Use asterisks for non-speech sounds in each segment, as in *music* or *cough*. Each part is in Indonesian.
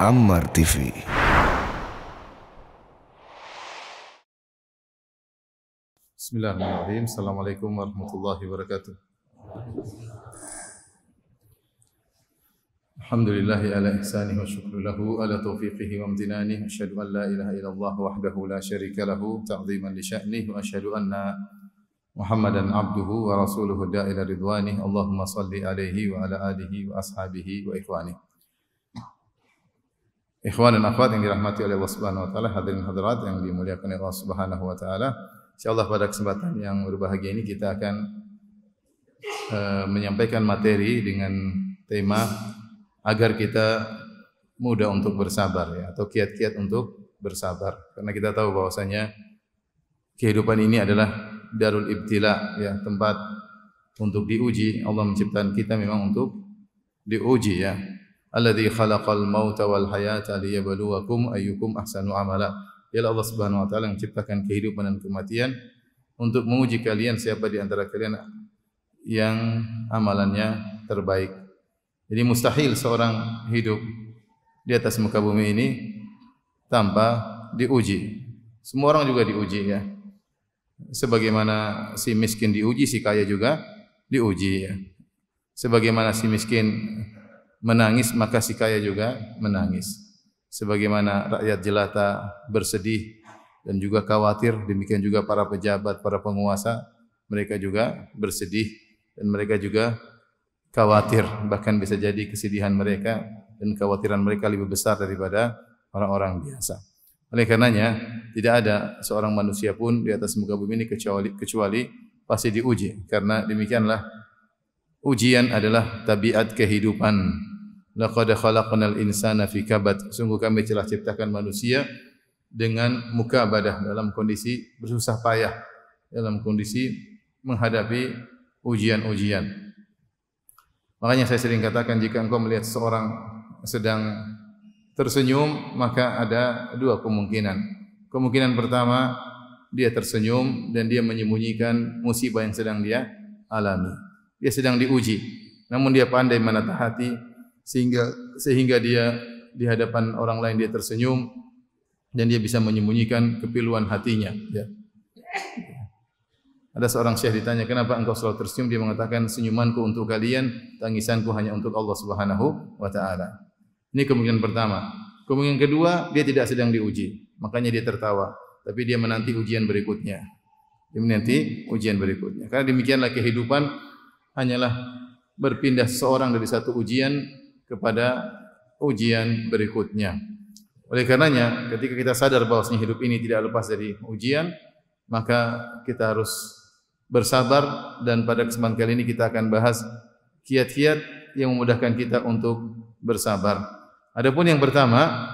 عمر تيفي بسم الله الرحمن الرحيم السلام عليكم ورحمة الله وبركاته الحمد لله على إحسانه وشكر له على توفيقه وامتنانه أشهد أن لا إله إلا الله وحده لا شريك له تعظيما لشأنه وأشهد أن محمدا عبده ورسوله الداء إلى رضوانه اللهم صل عليه وعلى آله وأصحابه وإخوانه Ikhwan dan akhwat yang dirahmati oleh Allah Subhanahu wa taala, hadirin hadirat yang dimuliakan oleh Allah Subhanahu wa taala. Insyaallah pada kesempatan yang berbahagia ini kita akan uh, menyampaikan materi dengan tema agar kita mudah untuk bersabar ya atau kiat-kiat untuk bersabar. Karena kita tahu bahwasanya kehidupan ini adalah darul ibtila ya, tempat untuk diuji. Allah menciptakan kita memang untuk diuji ya alladhi khalaqal mauta wal hayata liyabluwakum ayyukum ahsanu amala. Ialah Allah Subhanahu wa taala yang menciptakan kehidupan dan kematian untuk menguji kalian siapa di antara kalian yang amalannya terbaik. Jadi mustahil seorang hidup di atas muka bumi ini tanpa diuji. Semua orang juga diuji ya. Sebagaimana si miskin diuji, si kaya juga diuji ya. Sebagaimana si miskin menangis maka si kaya juga menangis. Sebagaimana rakyat jelata bersedih dan juga khawatir, demikian juga para pejabat, para penguasa, mereka juga bersedih dan mereka juga khawatir, bahkan bisa jadi kesedihan mereka dan khawatiran mereka lebih besar daripada orang-orang biasa. Oleh karenanya, tidak ada seorang manusia pun di atas muka bumi ini kecuali kecuali pasti diuji karena demikianlah Ujian adalah tabiat kehidupan. Laqad khalaqnal insana fi kabad. Sungguh kami telah ciptakan manusia dengan mukabadah dalam kondisi bersusah payah, dalam kondisi menghadapi ujian-ujian. Makanya saya sering katakan jika engkau melihat seorang sedang tersenyum, maka ada dua kemungkinan. Kemungkinan pertama, dia tersenyum dan dia menyembunyikan musibah yang sedang dia alami. Dia sedang diuji. Namun dia pandai menata hati sehingga sehingga dia di hadapan orang lain dia tersenyum dan dia bisa menyembunyikan kepiluan hatinya. Ya. Ada seorang syekh ditanya, kenapa engkau selalu tersenyum? Dia mengatakan, senyumanku untuk kalian, tangisanku hanya untuk Allah Subhanahu wa taala. Ini kemungkinan pertama. Kemungkinan kedua, dia tidak sedang diuji, makanya dia tertawa, tapi dia menanti ujian berikutnya. Dia menanti ujian berikutnya. Karena demikianlah kehidupan hanyalah berpindah seorang dari satu ujian kepada ujian berikutnya. Oleh karenanya, ketika kita sadar bahwa hidup ini tidak lepas dari ujian, maka kita harus bersabar dan pada kesempatan kali ini kita akan bahas kiat-kiat yang memudahkan kita untuk bersabar. Adapun yang pertama,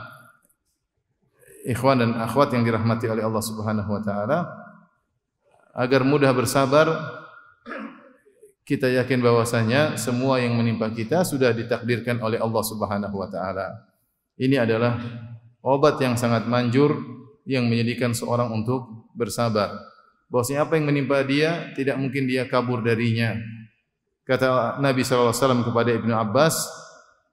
ikhwan dan akhwat yang dirahmati oleh Allah Subhanahu wa taala, agar mudah bersabar kita yakin bahwasanya semua yang menimpa kita sudah ditakdirkan oleh Allah Subhanahu wa taala. Ini adalah obat yang sangat manjur yang menjadikan seorang untuk bersabar. Bahwasanya apa yang menimpa dia tidak mungkin dia kabur darinya. Kata Nabi sallallahu alaihi wasallam kepada Ibnu Abbas,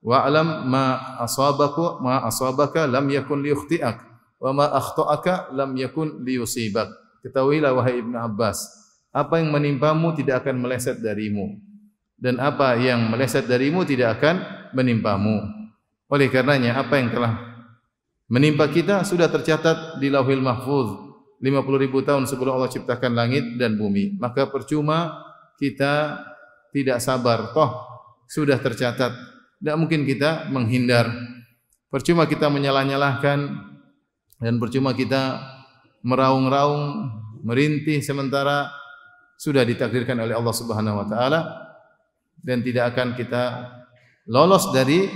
"Wa alam ma asabaku ma asabaka lam yakun liyukhti'ak wa ma akhta'aka lam yakun liyusibak." Ketahuilah wahai Ibnu Abbas, apa yang menimpamu tidak akan meleset darimu dan apa yang meleset darimu tidak akan menimpamu. Oleh karenanya apa yang telah menimpa kita sudah tercatat di Lauhil Mahfuz 50.000 tahun sebelum Allah ciptakan langit dan bumi. Maka percuma kita tidak sabar, toh sudah tercatat. Tidak mungkin kita menghindar. Percuma kita menyalah-nyalahkan dan percuma kita meraung-raung, merintih sementara sudah ditakdirkan oleh Allah Subhanahu wa taala dan tidak akan kita lolos dari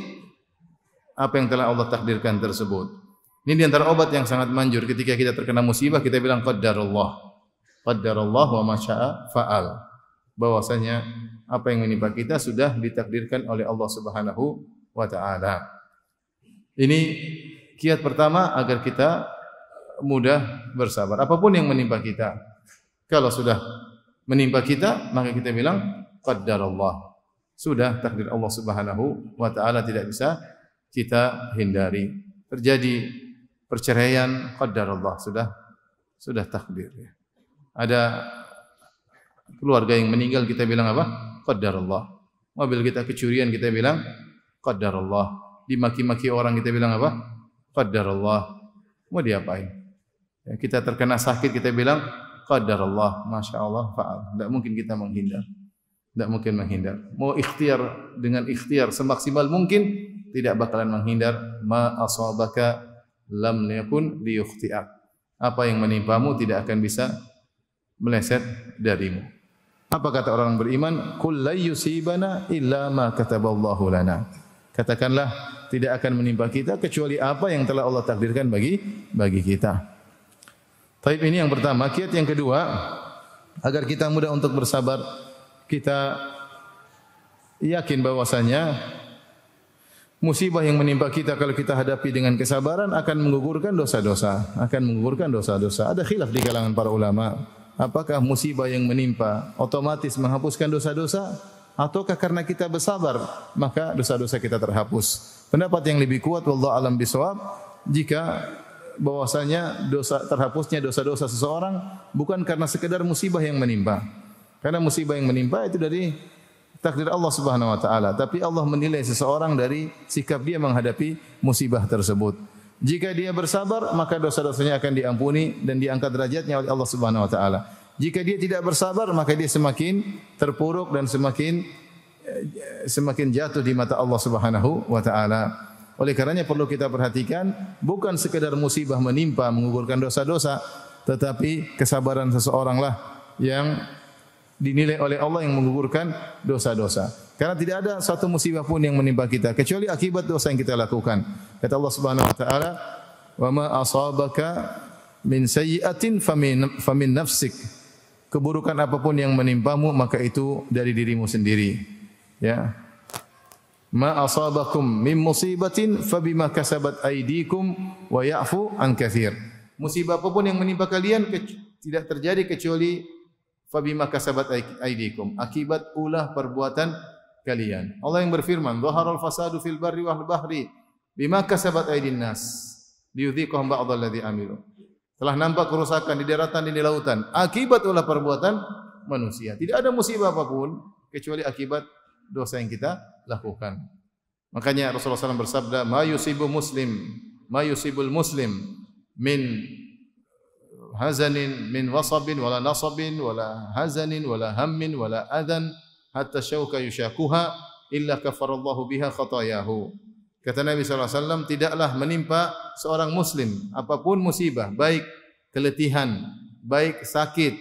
apa yang telah Allah takdirkan tersebut. Ini di antara obat yang sangat manjur ketika kita terkena musibah kita bilang qadarullah. Qadarullah wa masya'a fa'al. Bahwasanya apa yang menimpa kita sudah ditakdirkan oleh Allah Subhanahu wa taala. Ini kiat pertama agar kita mudah bersabar apapun yang menimpa kita. Kalau sudah menimpa kita, maka kita bilang Allah. Sudah takdir Allah Subhanahu wa taala tidak bisa kita hindari. Terjadi perceraian Allah sudah sudah takdir ya. Ada keluarga yang meninggal kita bilang apa? Allah. Mobil kita kecurian kita bilang Allah. Dimaki-maki orang kita bilang apa? Allah. Mau diapain? Ya, kita terkena sakit kita bilang Allah, Masya Allah, fa'al. Tidak mungkin kita menghindar. Tidak mungkin menghindar. Mau ikhtiar dengan ikhtiar semaksimal mungkin, tidak bakalan menghindar. Ma asabaka lam yakun liyukhti'ak. Apa yang menimpamu tidak akan bisa meleset darimu. Apa kata orang beriman? Qul la yusibana illa ma kataballahu lana. Katakanlah tidak akan menimpa kita kecuali apa yang telah Allah takdirkan bagi bagi kita. Taib ini yang pertama. Kiat yang kedua, agar kita mudah untuk bersabar, kita yakin bahwasanya musibah yang menimpa kita kalau kita hadapi dengan kesabaran akan menggugurkan dosa-dosa, akan menggugurkan dosa-dosa. Ada khilaf di kalangan para ulama, apakah musibah yang menimpa otomatis menghapuskan dosa-dosa ataukah karena kita bersabar maka dosa-dosa kita terhapus. Pendapat yang lebih kuat wallahu alam bisawab jika bahwasanya dosa terhapusnya dosa-dosa seseorang bukan karena sekedar musibah yang menimpa. Karena musibah yang menimpa itu dari takdir Allah Subhanahu wa taala, tapi Allah menilai seseorang dari sikap dia menghadapi musibah tersebut. Jika dia bersabar, maka dosa-dosanya akan diampuni dan diangkat derajatnya oleh Allah Subhanahu wa taala. Jika dia tidak bersabar, maka dia semakin terpuruk dan semakin eh, semakin jatuh di mata Allah Subhanahu wa taala. Oleh karenanya perlu kita perhatikan bukan sekedar musibah menimpa menguburkan dosa-dosa, tetapi kesabaran seseoranglah yang dinilai oleh Allah yang menguburkan dosa-dosa. Karena tidak ada satu musibah pun yang menimpa kita kecuali akibat dosa yang kita lakukan. Kata Allah Subhanahu wa taala, "Wa ma asabaka min sayyi'atin famin famin nafsik." Keburukan apapun yang menimpamu maka itu dari dirimu sendiri. Ya, ma asabakum min musibatin fabima kasabat aydikum wa ya'fu an katsir. Musibah apapun yang menimpa kalian tidak terjadi kecuali fabima kasabat aydikum akibat ulah perbuatan kalian. Allah yang berfirman, "Dhaharul fasadu fil barri wal bahri bima kasabat aydin nas liyudhiqahum ba'dalladzi amilu." Telah nampak kerusakan di daratan dan di lautan akibat ulah perbuatan manusia. Tidak ada musibah apapun kecuali akibat dosa yang kita lakukan. Makanya Rasulullah SAW bersabda, "Ma yusibu muslim, ma yusibul muslim min hazanin min wasabin wala nasabin wala hazanin wala hammin wala adan hatta syauka yushakuha illa kafarallahu biha khatayahu." Kata Nabi SAW, tidaklah menimpa seorang muslim apapun musibah, baik keletihan, baik sakit,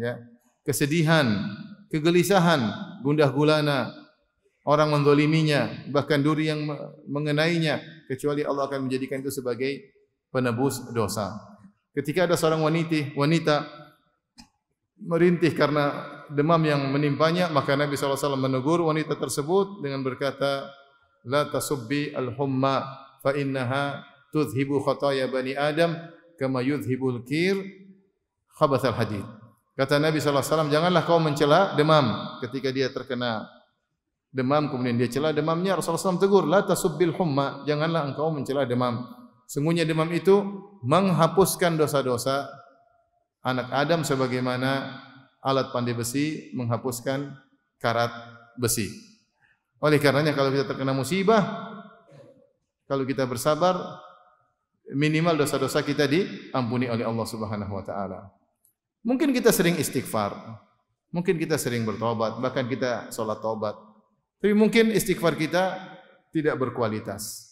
ya, kesedihan, kegelisahan, gundah gulana, orang mendoliminya, bahkan duri yang mengenainya, kecuali Allah akan menjadikan itu sebagai penebus dosa. Ketika ada seorang wanita, wanita merintih karena demam yang menimpanya, maka Nabi SAW menegur wanita tersebut dengan berkata, La tasubbi al-humma fa innaha tudhibu khataya bani Adam kama yudhibu al-kir khabath al-hadid. Kata Nabi SAW, janganlah kau mencela demam ketika dia terkena demam kemudian dia celah demamnya Rasulullah SAW tegur la tasubbil humma janganlah engkau mencelah demam sungguhnya demam itu menghapuskan dosa-dosa anak Adam sebagaimana alat pandai besi menghapuskan karat besi oleh karenanya kalau kita terkena musibah kalau kita bersabar minimal dosa-dosa kita diampuni oleh Allah Subhanahu wa taala mungkin kita sering istighfar mungkin kita sering bertobat bahkan kita salat tobat Tapi mungkin istighfar kita tidak berkualitas.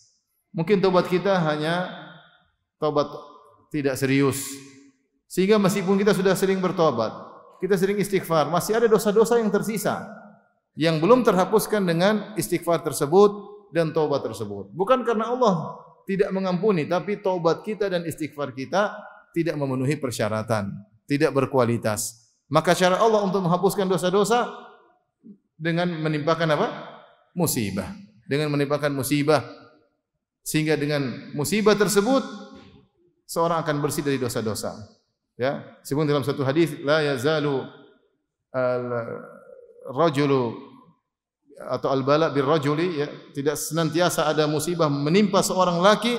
Mungkin tobat kita hanya tobat tidak serius. Sehingga meskipun kita sudah sering bertobat, kita sering istighfar, masih ada dosa-dosa yang tersisa yang belum terhapuskan dengan istighfar tersebut dan tobat tersebut. Bukan karena Allah tidak mengampuni, tapi tobat kita dan istighfar kita tidak memenuhi persyaratan, tidak berkualitas. Maka cara Allah untuk menghapuskan dosa-dosa dengan menimpakan apa? musibah. Dengan menimpakan musibah sehingga dengan musibah tersebut seorang akan bersih dari dosa-dosa. Ya, sebelum dalam satu hadis la yazalu al rajulu atau al-bala bir rajuli ya, tidak senantiasa ada musibah menimpa seorang laki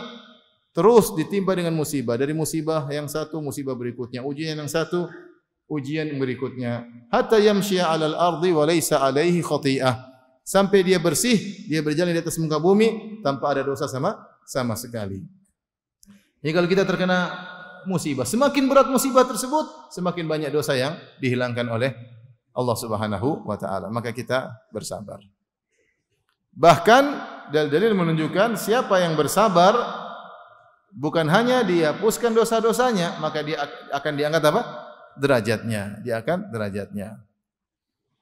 terus ditimpa dengan musibah dari musibah yang satu musibah berikutnya ujian yang satu ujian berikutnya. Hatta yamshiya 'alal ardi wa laysa 'alaihi khati'ah. Sampai dia bersih, dia berjalan di atas muka bumi tanpa ada dosa sama sama sekali. Jadi kalau kita terkena musibah, semakin berat musibah tersebut, semakin banyak dosa yang dihilangkan oleh Allah Subhanahu wa taala. Maka kita bersabar. Bahkan dalil-dalil menunjukkan siapa yang bersabar bukan hanya dihapuskan dosa-dosanya, maka dia akan diangkat apa? derajatnya, diangkat derajatnya.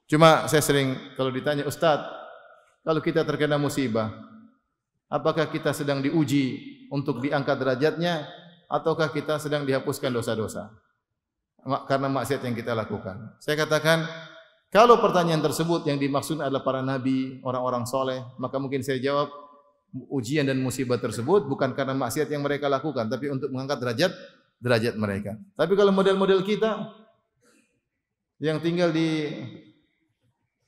Cuma saya sering kalau ditanya, Ustaz, kalau kita terkena musibah, apakah kita sedang diuji untuk diangkat derajatnya ataukah kita sedang dihapuskan dosa-dosa? Karena maksiat yang kita lakukan. Saya katakan, kalau pertanyaan tersebut yang dimaksud adalah para nabi, orang-orang soleh, maka mungkin saya jawab ujian dan musibah tersebut bukan karena maksiat yang mereka lakukan, tapi untuk mengangkat derajat derajat mereka. Tapi kalau model-model kita yang tinggal di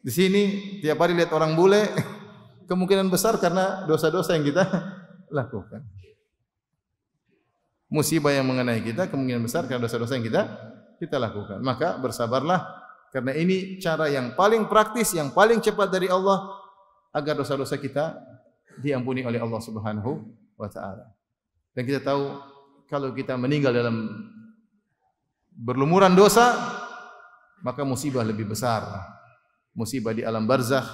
di sini tiap hari lihat orang bule, *laughs* kemungkinan besar karena dosa-dosa yang kita *laughs* lakukan. Musibah yang mengenai kita kemungkinan besar karena dosa-dosa yang kita kita lakukan. Maka bersabarlah karena ini cara yang paling praktis, yang paling cepat dari Allah agar dosa-dosa kita diampuni oleh Allah Subhanahu wa taala. Dan kita tahu kalau kita meninggal dalam berlumuran dosa, maka musibah lebih besar. Musibah di alam barzakh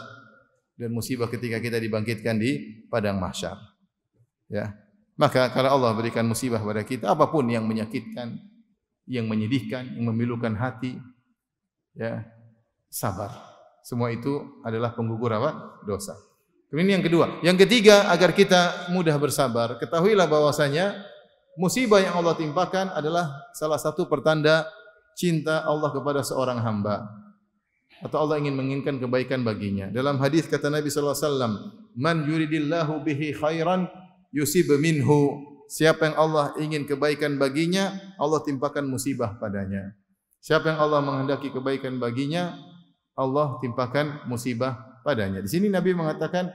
dan musibah ketika kita dibangkitkan di padang mahsyar. Ya. Maka kalau Allah berikan musibah kepada kita apapun yang menyakitkan, yang menyedihkan, yang memilukan hati, ya, sabar. Semua itu adalah penggugur apa? dosa. Kemudian yang kedua, yang ketiga agar kita mudah bersabar, ketahuilah bahwasanya musibah yang Allah timpakan adalah salah satu pertanda cinta Allah kepada seorang hamba atau Allah ingin menginginkan kebaikan baginya. Dalam hadis kata Nabi sallallahu alaihi wasallam, "Man yuridillahu bihi khairan yusib minhu." Siapa yang Allah ingin kebaikan baginya, Allah timpakan musibah padanya. Siapa yang Allah menghendaki kebaikan baginya, Allah timpakan musibah padanya. Di sini Nabi mengatakan,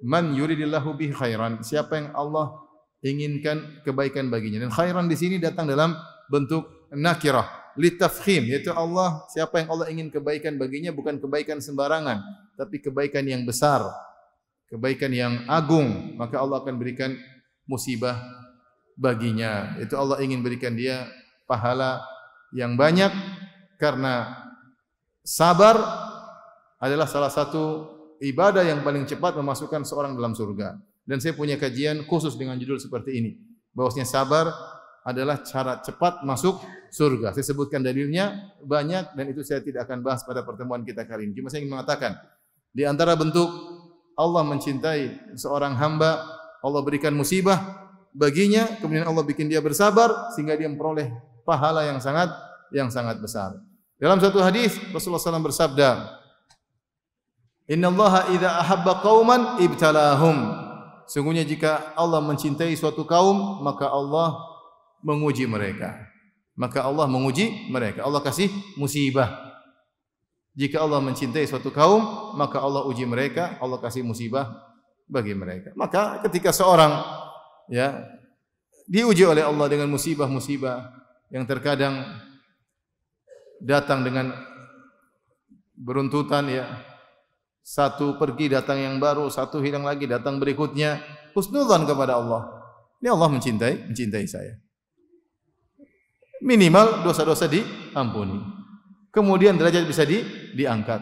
"Man yuridillahu bihi khairan." Siapa yang Allah inginkan kebaikan baginya. Dan khairan di sini datang dalam bentuk nakirah, litafhim yaitu Allah siapa yang Allah ingin kebaikan baginya bukan kebaikan sembarangan, tapi kebaikan yang besar, kebaikan yang agung, maka Allah akan berikan musibah baginya. Itu Allah ingin berikan dia pahala yang banyak karena sabar adalah salah satu ibadah yang paling cepat memasukkan seorang dalam surga. Dan saya punya kajian khusus dengan judul seperti ini. Bahwasanya sabar adalah cara cepat masuk surga. Saya sebutkan dalilnya banyak dan itu saya tidak akan bahas pada pertemuan kita kali ini. Cuma saya ingin mengatakan, di antara bentuk Allah mencintai seorang hamba, Allah berikan musibah baginya, kemudian Allah bikin dia bersabar sehingga dia memperoleh pahala yang sangat yang sangat besar. Dalam satu hadis Rasulullah SAW bersabda, Inna Allah idha ahabba qawman ibtalahum. Sungguhnya jika Allah mencintai suatu kaum, maka Allah menguji mereka. Maka Allah menguji mereka. Allah kasih musibah. Jika Allah mencintai suatu kaum, maka Allah uji mereka, Allah kasih musibah bagi mereka. Maka ketika seorang ya diuji oleh Allah dengan musibah-musibah yang terkadang datang dengan beruntutan ya satu pergi datang yang baru, satu hilang lagi datang berikutnya. Husnudzan kepada Allah. Ini Allah mencintai, mencintai saya. Minimal dosa-dosa diampuni. Kemudian derajat bisa di, diangkat.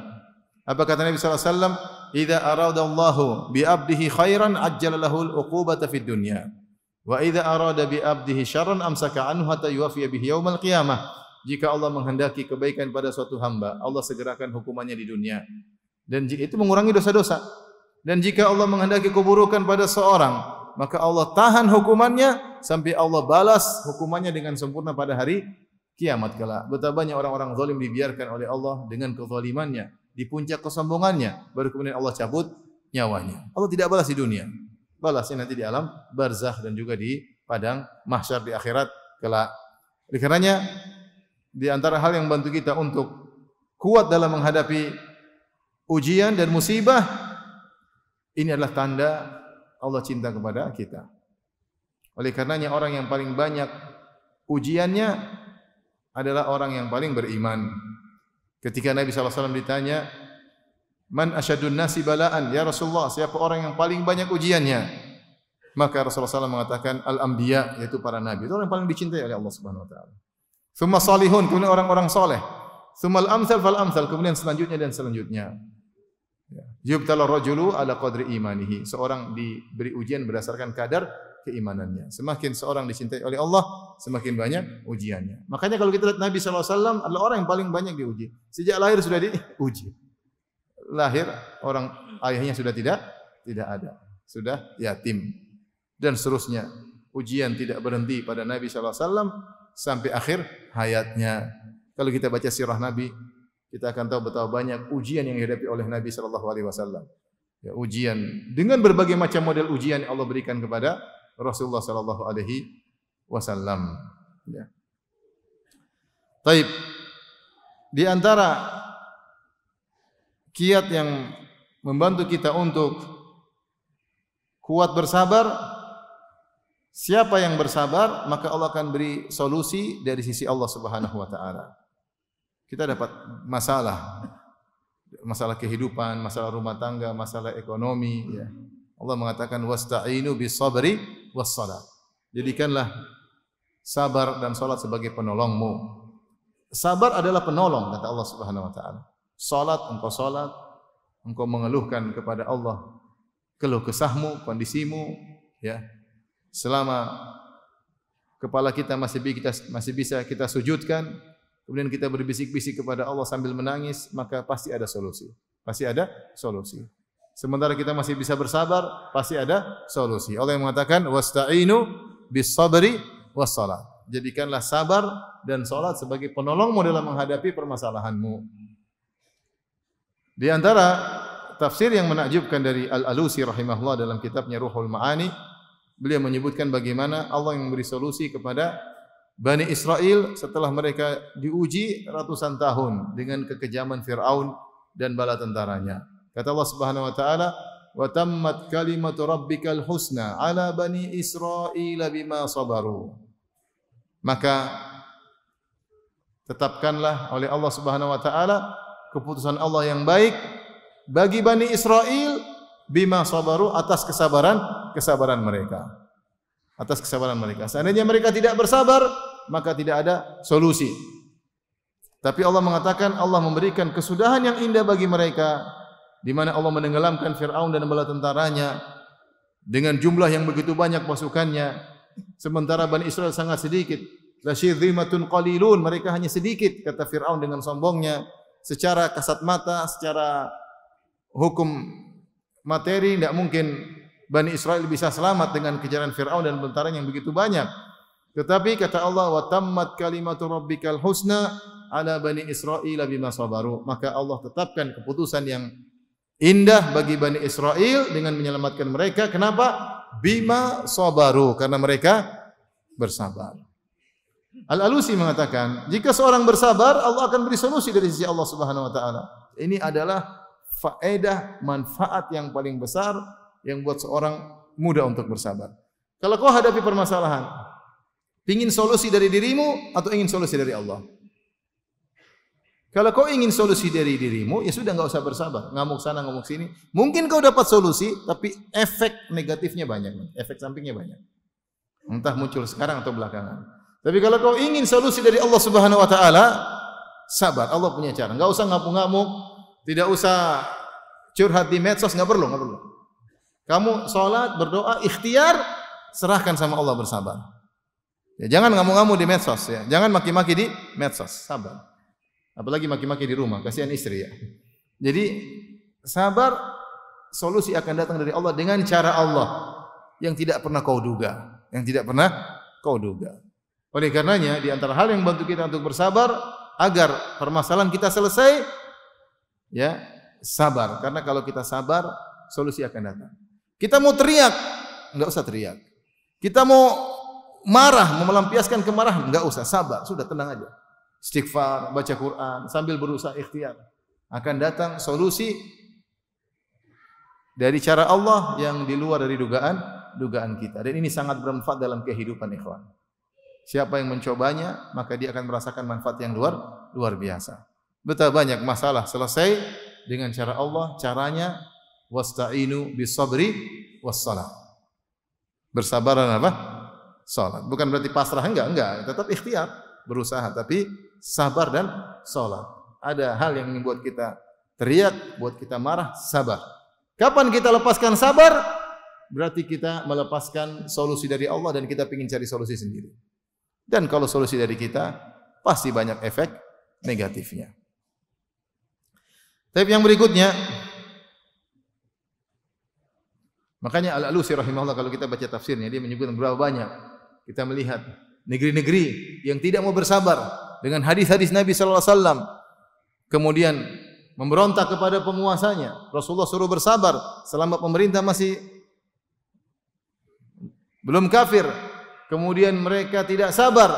Apa kata Nabi saw. alaihi wasallam? "Idza aradallahu bi 'abdihi khairan ajjalalahu al-uqubata fid dunya." Wa idza arada bi 'abdihi syarran amsaka anhu hatta yuwaffiya bihi yaumal qiyamah. Jika Allah menghendaki kebaikan pada suatu hamba, Allah segerakan hukumannya di dunia. Dan itu mengurangi dosa-dosa. Dan jika Allah menghendaki keburukan pada seorang, maka Allah tahan hukumannya sampai Allah balas hukumannya dengan sempurna pada hari kiamat kala. Betapa banyak orang-orang zalim dibiarkan oleh Allah dengan kezalimannya, di puncak kesombongannya, baru kemudian Allah cabut nyawanya. Allah tidak balas di dunia. Balasnya nanti di alam barzah dan juga di padang mahsyar di akhirat kala. Oleh karenanya di antara hal yang membantu kita untuk kuat dalam menghadapi ujian dan musibah ini adalah tanda Allah cinta kepada kita. Oleh karenanya orang yang paling banyak ujiannya adalah orang yang paling beriman. Ketika Nabi SAW ditanya, Man asyadun nasi balaan? Ya Rasulullah, siapa orang yang paling banyak ujiannya? Maka Rasulullah SAW mengatakan al-anbiya, yaitu para nabi. Itu orang yang paling dicintai oleh Allah Subhanahu Wa Taala. Summa salihun, kemudian orang-orang soleh. Summa al-amsal fal-amsal, kemudian selanjutnya dan selanjutnya. Ya. Yubtala rajulu ala qadri imanihi. Seorang diberi ujian berdasarkan kadar keimanannya. Semakin seorang dicintai oleh Allah, semakin banyak ujiannya. Makanya kalau kita lihat Nabi SAW adalah orang yang paling banyak diuji. Sejak lahir sudah diuji. Lahir orang ayahnya sudah tidak tidak ada. Sudah yatim. Dan seterusnya. Ujian tidak berhenti pada Nabi SAW sampai akhir hayatnya. Kalau kita baca sirah Nabi, kita akan tahu betapa banyak ujian yang dihadapi oleh Nabi sallallahu alaihi wasallam. Ya, ujian dengan berbagai macam model ujian yang Allah berikan kepada Rasulullah sallallahu alaihi wasallam. Ya. Taib. Di antara kiat yang membantu kita untuk kuat bersabar, siapa yang bersabar maka Allah akan beri solusi dari sisi Allah Subhanahu wa taala kita dapat masalah. Masalah kehidupan, masalah rumah tangga, masalah ekonomi. Ya. Allah mengatakan, Wasta'inu bisabri wassalah. Jadikanlah sabar dan solat sebagai penolongmu. Sabar adalah penolong, kata Allah Subhanahu Wa Taala. Solat, engkau solat, engkau mengeluhkan kepada Allah keluh kesahmu, kondisimu, ya. Selama kepala kita, masih bisa kita sujudkan, kemudian kita berbisik-bisik kepada Allah sambil menangis, maka pasti ada solusi. Pasti ada solusi. Sementara kita masih bisa bersabar, pasti ada solusi. Allah yang mengatakan wasta'inu bis sabri Jadikanlah sabar dan salat sebagai penolongmu dalam menghadapi permasalahanmu. Di antara tafsir yang menakjubkan dari Al-Alusi rahimahullah dalam kitabnya Ruhul Maani, beliau menyebutkan bagaimana Allah yang memberi solusi kepada Bani Israel setelah mereka diuji ratusan tahun dengan kekejaman Fir'aun dan bala tentaranya. Kata Allah Subhanahu Wa Taala, "Watamat kalimat Rabbika al ala bani Israel bima sabaru." Maka tetapkanlah oleh Allah Subhanahu Wa Taala keputusan Allah yang baik bagi bani Israel bima sabaru atas kesabaran kesabaran mereka atas kesabaran mereka. Seandainya mereka tidak bersabar, maka tidak ada solusi. Tapi Allah mengatakan Allah memberikan kesudahan yang indah bagi mereka di mana Allah menenggelamkan Firaun dan bala tentaranya dengan jumlah yang begitu banyak pasukannya sementara Bani Israel sangat sedikit. Lasyidhimatun qalilun mereka hanya sedikit kata Firaun dengan sombongnya secara kasat mata secara hukum materi tidak mungkin Bani Israel bisa selamat dengan kejaran Firaun dan tentara yang begitu banyak. Tetapi kata Allah wa tammat kalimatu rabbikal husna ala bani Israil bima sabaru. Maka Allah tetapkan keputusan yang indah bagi Bani Israel dengan menyelamatkan mereka. Kenapa? Bima sabaru karena mereka bersabar. Al-Alusi mengatakan, jika seorang bersabar, Allah akan beri solusi dari sisi Allah Subhanahu wa taala. Ini adalah faedah manfaat yang paling besar yang buat seorang mudah untuk bersabar. Kalau kau hadapi permasalahan, Ingin solusi dari dirimu atau ingin solusi dari Allah? Kalau kau ingin solusi dari dirimu, ya sudah nggak usah bersabar, ngamuk sana ngamuk sini. Mungkin kau dapat solusi, tapi efek negatifnya banyak, efek sampingnya banyak. Entah muncul sekarang atau belakangan. Tapi kalau kau ingin solusi dari Allah Subhanahu wa taala, sabar. Allah punya cara. Enggak usah ngamuk-ngamuk, tidak usah curhat di medsos, enggak perlu, enggak perlu. Kamu sholat berdoa, ikhtiar, serahkan sama Allah bersabar. Ya, jangan ngamuk-ngamuk di medsos ya. Jangan maki-maki di medsos. Sabar. Apalagi maki-maki di rumah, kasihan istri ya. Jadi sabar solusi akan datang dari Allah dengan cara Allah yang tidak pernah kau duga, yang tidak pernah kau duga. Oleh karenanya di antara hal yang bantu kita untuk bersabar agar permasalahan kita selesai ya, sabar. Karena kalau kita sabar, solusi akan datang. Kita mau teriak, enggak usah teriak. Kita mau marah, memelampiaskan kemarahan, enggak usah, sabar, sudah tenang aja. Istighfar, baca Quran, sambil berusaha ikhtiar. Akan datang solusi dari cara Allah yang di luar dari dugaan dugaan kita. Dan ini sangat bermanfaat dalam kehidupan ikhwan. Siapa yang mencobanya, maka dia akan merasakan manfaat yang luar luar biasa. Betapa banyak masalah selesai dengan cara Allah, caranya wasta'inu bisabri wassalah. Bersabaran apa? sholat. Bukan berarti pasrah enggak, enggak. Tetap ikhtiar, berusaha. Tapi sabar dan sholat. Ada hal yang membuat kita teriak, buat kita marah, sabar. Kapan kita lepaskan sabar? Berarti kita melepaskan solusi dari Allah dan kita ingin cari solusi sendiri. Dan kalau solusi dari kita, pasti banyak efek negatifnya. Tapi yang berikutnya, makanya Al-Alusi rahimahullah kalau kita baca tafsirnya, dia menyebutkan berapa banyak kita melihat negeri-negeri yang tidak mau bersabar dengan hadis-hadis Nabi sallallahu alaihi wasallam. Kemudian memberontak kepada penguasanya. Rasulullah suruh bersabar selama pemerintah masih belum kafir. Kemudian mereka tidak sabar.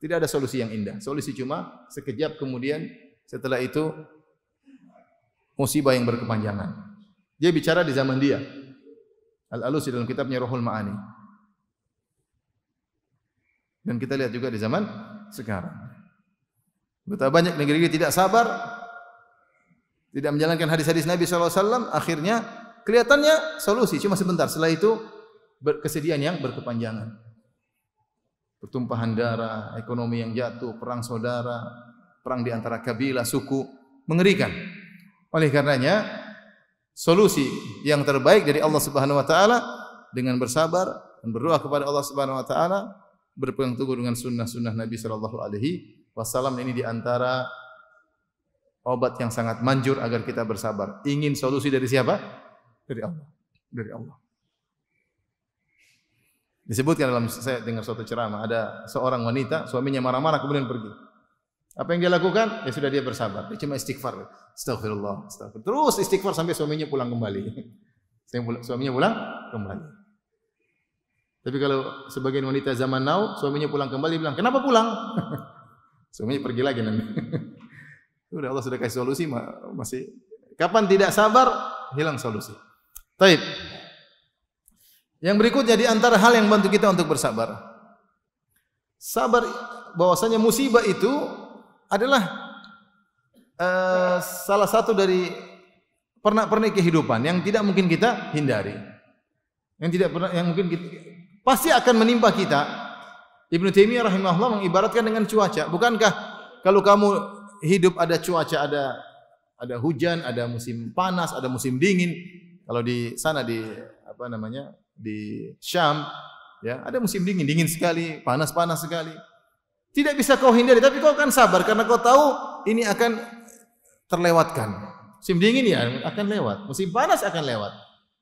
Tidak ada solusi yang indah. Solusi cuma sekejap kemudian setelah itu musibah yang berkepanjangan. Dia bicara di zaman dia. Al-Alusi dalam kitabnya Rohul Ma'ani. Dan kita lihat juga di zaman sekarang. Betapa banyak negeri tidak sabar, tidak menjalankan hadis-hadis Nabi SAW, akhirnya kelihatannya solusi, cuma sebentar. Setelah itu kesedihan yang berkepanjangan. Pertumpahan darah, ekonomi yang jatuh, perang saudara, perang di antara kabilah, suku, mengerikan. Oleh karenanya, solusi yang terbaik dari Allah Subhanahu wa taala dengan bersabar dan berdoa kepada Allah Subhanahu wa taala berpegang teguh dengan sunnah-sunnah Nabi Shallallahu Alaihi Wasallam ini diantara obat yang sangat manjur agar kita bersabar. Ingin solusi dari siapa? Dari Allah. Dari Allah. Disebutkan dalam saya dengar suatu ceramah ada seorang wanita suaminya marah-marah kemudian pergi. Apa yang dia lakukan? Ya sudah dia bersabar. Dia cuma istighfar. Astagfirullah, Terus istighfar sampai suaminya pulang kembali. *laughs* Suaminya pulang kembali. Tapi kalau sebagian wanita zaman now, suaminya pulang kembali bilang, "Kenapa pulang?" *laughs* suaminya pergi lagi nanti. *laughs* Udah Allah sudah kasih solusi masih kapan tidak sabar hilang solusi. Taib. Yang berikutnya di antara hal yang bantu kita untuk bersabar. Sabar bahwasanya musibah itu adalah uh, salah satu dari pernah pernik kehidupan yang tidak mungkin kita hindari. Yang tidak pernah yang mungkin kita, pasti akan menimpa kita. Ibnu Taimiyah rahimahullah mengibaratkan dengan cuaca. Bukankah kalau kamu hidup ada cuaca, ada ada hujan, ada musim panas, ada musim dingin. Kalau di sana di apa namanya? di Syam ya, ada musim dingin, dingin sekali, panas-panas sekali. Tidak bisa kau hindari, tapi kau akan sabar karena kau tahu ini akan terlewatkan. Musim dingin ya akan lewat, musim panas akan lewat.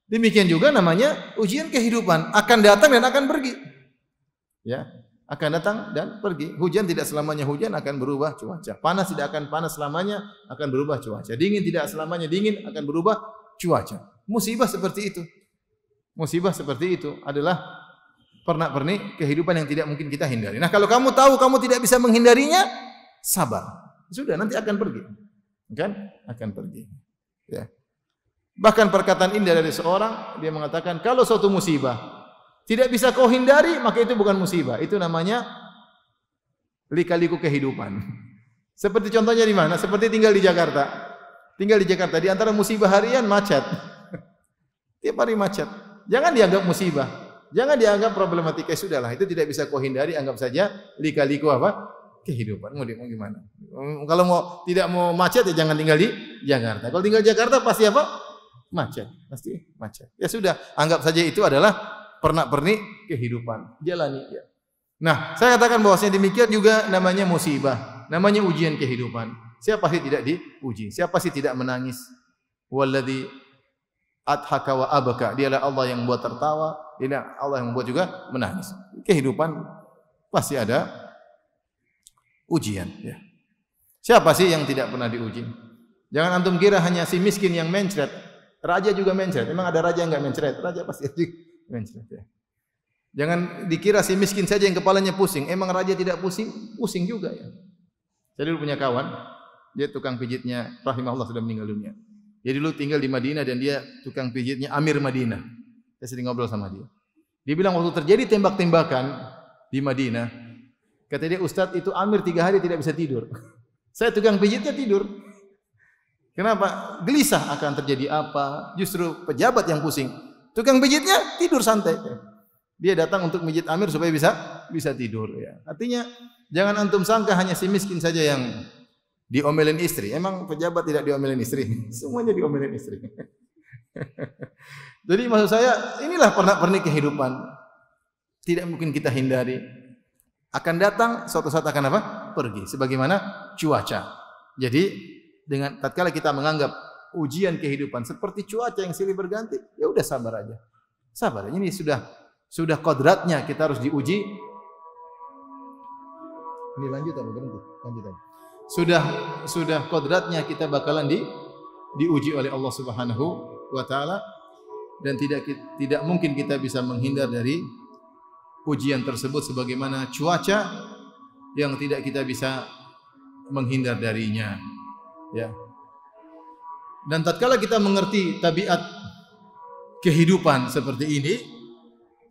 Demikian juga namanya ujian kehidupan akan datang dan akan pergi. Ya, akan datang dan pergi. Hujan tidak selamanya hujan akan berubah cuaca. Panas tidak akan panas selamanya akan berubah cuaca. Dingin tidak selamanya dingin akan berubah cuaca. Musibah seperti itu. Musibah seperti itu adalah pernak-pernik kehidupan yang tidak mungkin kita hindari. Nah, kalau kamu tahu kamu tidak bisa menghindarinya, sabar. Sudah nanti akan pergi. Kan? Akan pergi. Ya. Bahkan perkataan indah dari seorang, dia mengatakan, kalau suatu musibah tidak bisa kau hindari, maka itu bukan musibah. Itu namanya likaliku kehidupan. *laughs* Seperti contohnya di mana? Seperti tinggal di Jakarta. Tinggal di Jakarta, di antara musibah harian macet. *laughs* Tiap hari macet. Jangan dianggap musibah. Jangan dianggap problematika ya sudahlah itu tidak bisa kau hindari, anggap saja likaliku apa? kehidupan. Mau, mau gimana? Kalau mau tidak mau macet ya jangan tinggal di Jakarta. Kalau tinggal di Jakarta pasti apa? macet, pasti macet. Ya sudah, anggap saja itu adalah pernak-pernik kehidupan. Jalani ya. Nah, saya katakan bahwasanya demikian juga namanya musibah, namanya ujian kehidupan. Siapa sih tidak diuji? Siapa sih tidak menangis? Walladzi adhaka wa abaka. Dialah Allah yang membuat tertawa, dialah Allah yang membuat juga menangis. Kehidupan pasti ada ujian ya. Siapa sih yang tidak pernah diuji? Jangan antum kira hanya si miskin yang mencret. Raja juga mencret. Memang ada raja yang enggak mencret. Raja pasti mencret ya. Jangan dikira si miskin saja yang kepalanya pusing. Emang raja tidak pusing? Pusing juga ya. Saya dulu punya kawan, dia tukang pijitnya rahimahullah sudah meninggal dunia. Jadi lu tinggal di Madinah dan dia tukang pijitnya Amir Madinah. Saya sering ngobrol sama dia. Dia bilang waktu terjadi tembak-tembakan di Madinah, kata dia Ustadz itu Amir tiga hari tidak bisa tidur. *laughs* Saya tukang pijitnya tidur. Kenapa? Gelisah akan terjadi apa? Justru pejabat yang pusing. Tukang pijitnya tidur santai. Dia datang untuk mijit Amir supaya bisa bisa tidur ya. Artinya jangan antum sangka hanya si miskin saja yang diomelin istri. Emang pejabat tidak diomelin istri? *laughs* Semuanya diomelin istri. *laughs* Jadi maksud saya inilah pernah pernik kehidupan. Tidak mungkin kita hindari. Akan datang suatu saat akan apa? Pergi sebagaimana cuaca. Jadi dengan tatkala kita menganggap ujian kehidupan seperti cuaca yang silih berganti, ya udah sabar aja. Sabar Ini sudah sudah kodratnya kita harus diuji. Ini lanjut atau berhenti? Lanjut Sudah sudah kodratnya kita bakalan di diuji oleh Allah Subhanahu wa taala dan tidak tidak mungkin kita bisa menghindar dari ujian tersebut sebagaimana cuaca yang tidak kita bisa menghindar darinya. Ya. Dan tatkala kita mengerti tabiat kehidupan seperti ini,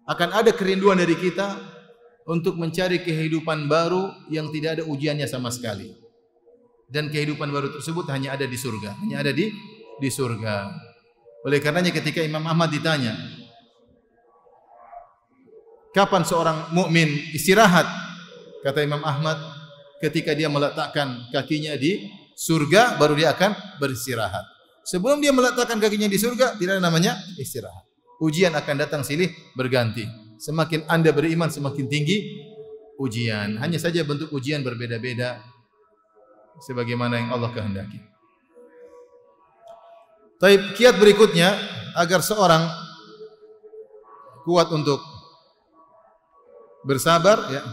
akan ada kerinduan dari kita untuk mencari kehidupan baru yang tidak ada ujiannya sama sekali. Dan kehidupan baru tersebut hanya ada di surga, hanya ada di di surga. Oleh karenanya ketika Imam Ahmad ditanya, kapan seorang mukmin istirahat? Kata Imam Ahmad, ketika dia meletakkan kakinya di surga baru dia akan beristirahat. Sebelum dia meletakkan kakinya di surga tidak ada namanya istirahat. Ujian akan datang silih berganti. Semakin Anda beriman semakin tinggi ujian. Hanya saja bentuk ujian berbeda-beda sebagaimana yang Allah kehendaki. Tapi kiat berikutnya agar seorang kuat untuk bersabar ya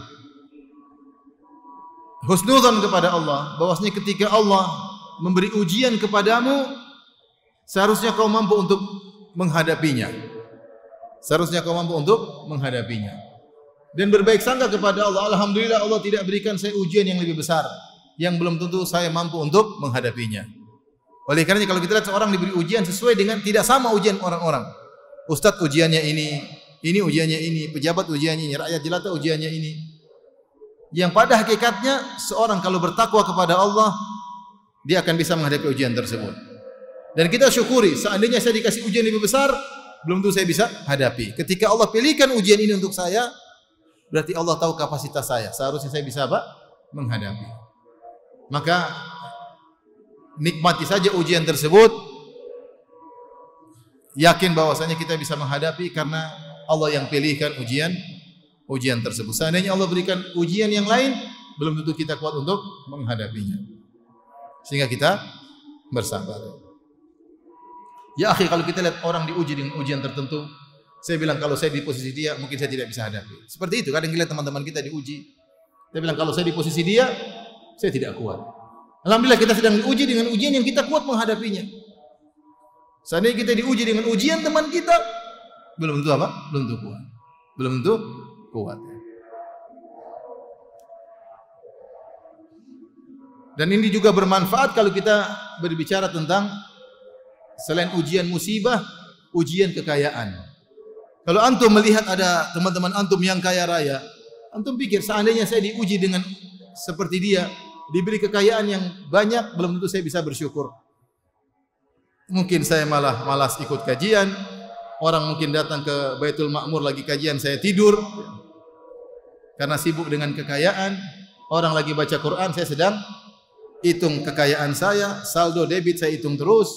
husnuzan kepada Allah bahwasanya ketika Allah memberi ujian kepadamu seharusnya kau mampu untuk menghadapinya seharusnya kau mampu untuk menghadapinya dan berbaik sangka kepada Allah alhamdulillah Allah tidak berikan saya ujian yang lebih besar yang belum tentu saya mampu untuk menghadapinya oleh karenanya kalau kita lihat seorang diberi ujian sesuai dengan tidak sama ujian orang-orang ustadz ujiannya ini ini ujiannya ini pejabat ujiannya ini rakyat jelata ujiannya ini yang pada hakikatnya seorang kalau bertakwa kepada Allah dia akan bisa menghadapi ujian tersebut. Dan kita syukuri seandainya saya dikasih ujian lebih besar belum tentu saya bisa hadapi. Ketika Allah pilihkan ujian ini untuk saya berarti Allah tahu kapasitas saya. Seharusnya saya bisa apa? menghadapi. Maka nikmati saja ujian tersebut. Yakin bahwasanya kita bisa menghadapi karena Allah yang pilihkan ujian ujian tersebut. Seandainya Allah berikan ujian yang lain, belum tentu kita kuat untuk menghadapinya. Sehingga kita bersabar. Ya akhir kalau kita lihat orang diuji dengan ujian tertentu, saya bilang kalau saya di posisi dia, mungkin saya tidak bisa hadapi. Seperti itu, kadang kita teman-teman kita diuji. Saya bilang kalau saya di posisi dia, saya tidak kuat. Alhamdulillah kita sedang diuji dengan ujian yang kita kuat menghadapinya. Seandainya kita diuji dengan ujian teman kita, belum tentu apa? Belum tentu kuat. Belum tentu kuat ya. Dan ini juga bermanfaat kalau kita berbicara tentang selain ujian musibah, ujian kekayaan. Kalau antum melihat ada teman-teman antum yang kaya raya, antum pikir seandainya saya diuji dengan seperti dia, diberi kekayaan yang banyak, belum tentu saya bisa bersyukur. Mungkin saya malah malas ikut kajian, orang mungkin datang ke Baitul Makmur lagi kajian saya tidur, karena sibuk dengan kekayaan. Orang lagi baca Quran, saya sedang hitung kekayaan saya, saldo debit saya hitung terus.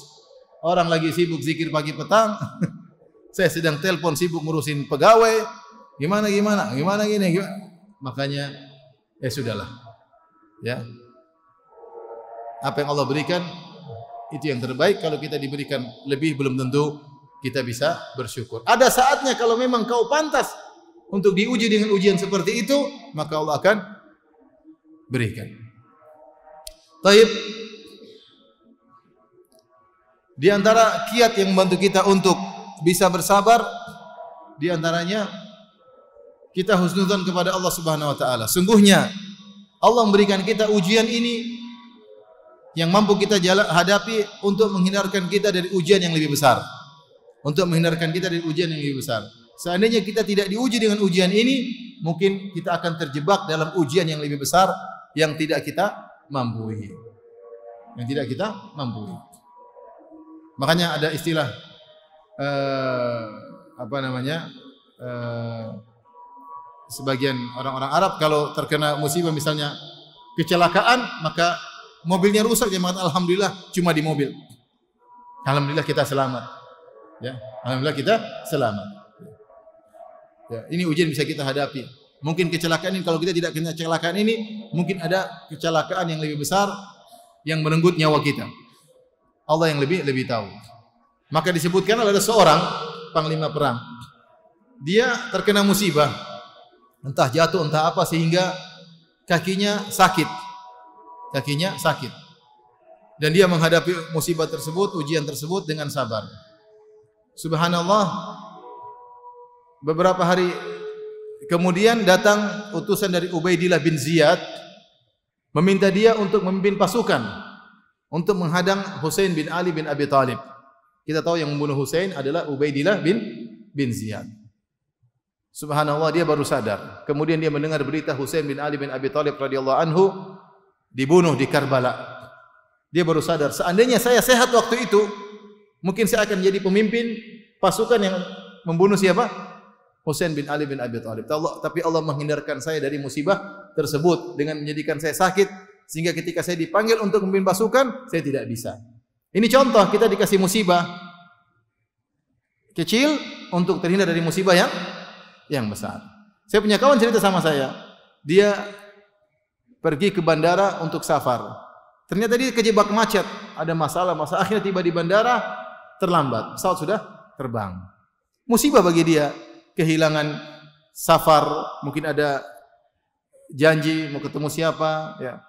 Orang lagi sibuk zikir pagi petang. *laughs* saya sedang telpon sibuk ngurusin pegawai. Gimana gimana? Gimana gini? Gimana? Makanya ya sudahlah. Ya. Apa yang Allah berikan itu yang terbaik kalau kita diberikan lebih belum tentu kita bisa bersyukur. Ada saatnya kalau memang kau pantas untuk diuji dengan ujian seperti itu, maka Allah akan berikan. Taib. Di antara kiat yang membantu kita untuk bisa bersabar, di antaranya kita husnuzan kepada Allah Subhanahu wa taala. Sungguhnya Allah memberikan kita ujian ini yang mampu kita jala, hadapi untuk menghindarkan kita dari ujian yang lebih besar. Untuk menghindarkan kita dari ujian yang lebih besar. Seandainya kita tidak diuji dengan ujian ini, mungkin kita akan terjebak dalam ujian yang lebih besar yang tidak kita mampu. Yang tidak kita mampu. Makanya ada istilah uh, apa namanya? Uh, sebagian orang-orang Arab kalau terkena musibah misalnya kecelakaan maka mobilnya rusak dia mengatakan alhamdulillah cuma di mobil. Alhamdulillah kita selamat. Ya, alhamdulillah kita selamat. Ya, ini ujian bisa kita hadapi. Mungkin kecelakaan ini kalau kita tidak kena kecelakaan ini, mungkin ada kecelakaan yang lebih besar yang merenggut nyawa kita. Allah yang lebih lebih tahu. Maka disebutkan ada seorang panglima perang. Dia terkena musibah, entah jatuh entah apa sehingga kakinya sakit. Kakinya sakit. Dan dia menghadapi musibah tersebut, ujian tersebut dengan sabar. Subhanallah, beberapa hari kemudian datang utusan dari Ubaidillah bin Ziyad meminta dia untuk memimpin pasukan untuk menghadang Hussein bin Ali bin Abi Talib. Kita tahu yang membunuh Hussein adalah Ubaidillah bin bin Ziyad. Subhanallah dia baru sadar. Kemudian dia mendengar berita Hussein bin Ali bin Abi Talib radhiyallahu anhu dibunuh di Karbala. Dia baru sadar, seandainya saya sehat waktu itu, mungkin saya akan jadi pemimpin pasukan yang membunuh siapa? Husain bin Ali bin Abi Thalib. Tapi Allah menghindarkan saya dari musibah tersebut dengan menjadikan saya sakit sehingga ketika saya dipanggil untuk memimpin pasukan saya tidak bisa. Ini contoh kita dikasih musibah kecil untuk terhindar dari musibah yang yang besar. Saya punya kawan cerita sama saya. Dia pergi ke bandara untuk safar. Ternyata dia kejebak macet, ada masalah, masalah akhirnya tiba di bandara terlambat, pesawat sudah terbang. Musibah bagi dia, kehilangan safar, mungkin ada janji mau ketemu siapa, ya.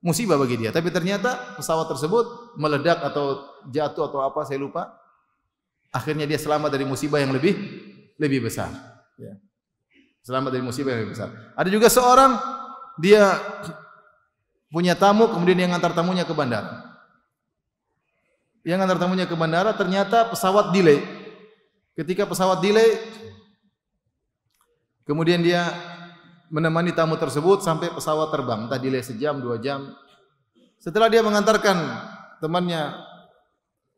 Musibah bagi dia. Tapi ternyata pesawat tersebut meledak atau jatuh atau apa saya lupa. Akhirnya dia selamat dari musibah yang lebih lebih besar, ya. Selamat dari musibah yang lebih besar. Ada juga seorang dia punya tamu kemudian yang antar tamunya ke bandara. Yang antar tamunya ke bandara ternyata pesawat delay. Ketika pesawat delay, Kemudian dia menemani tamu tersebut sampai pesawat terbang, Tadi delay sejam, dua jam. Setelah dia mengantarkan temannya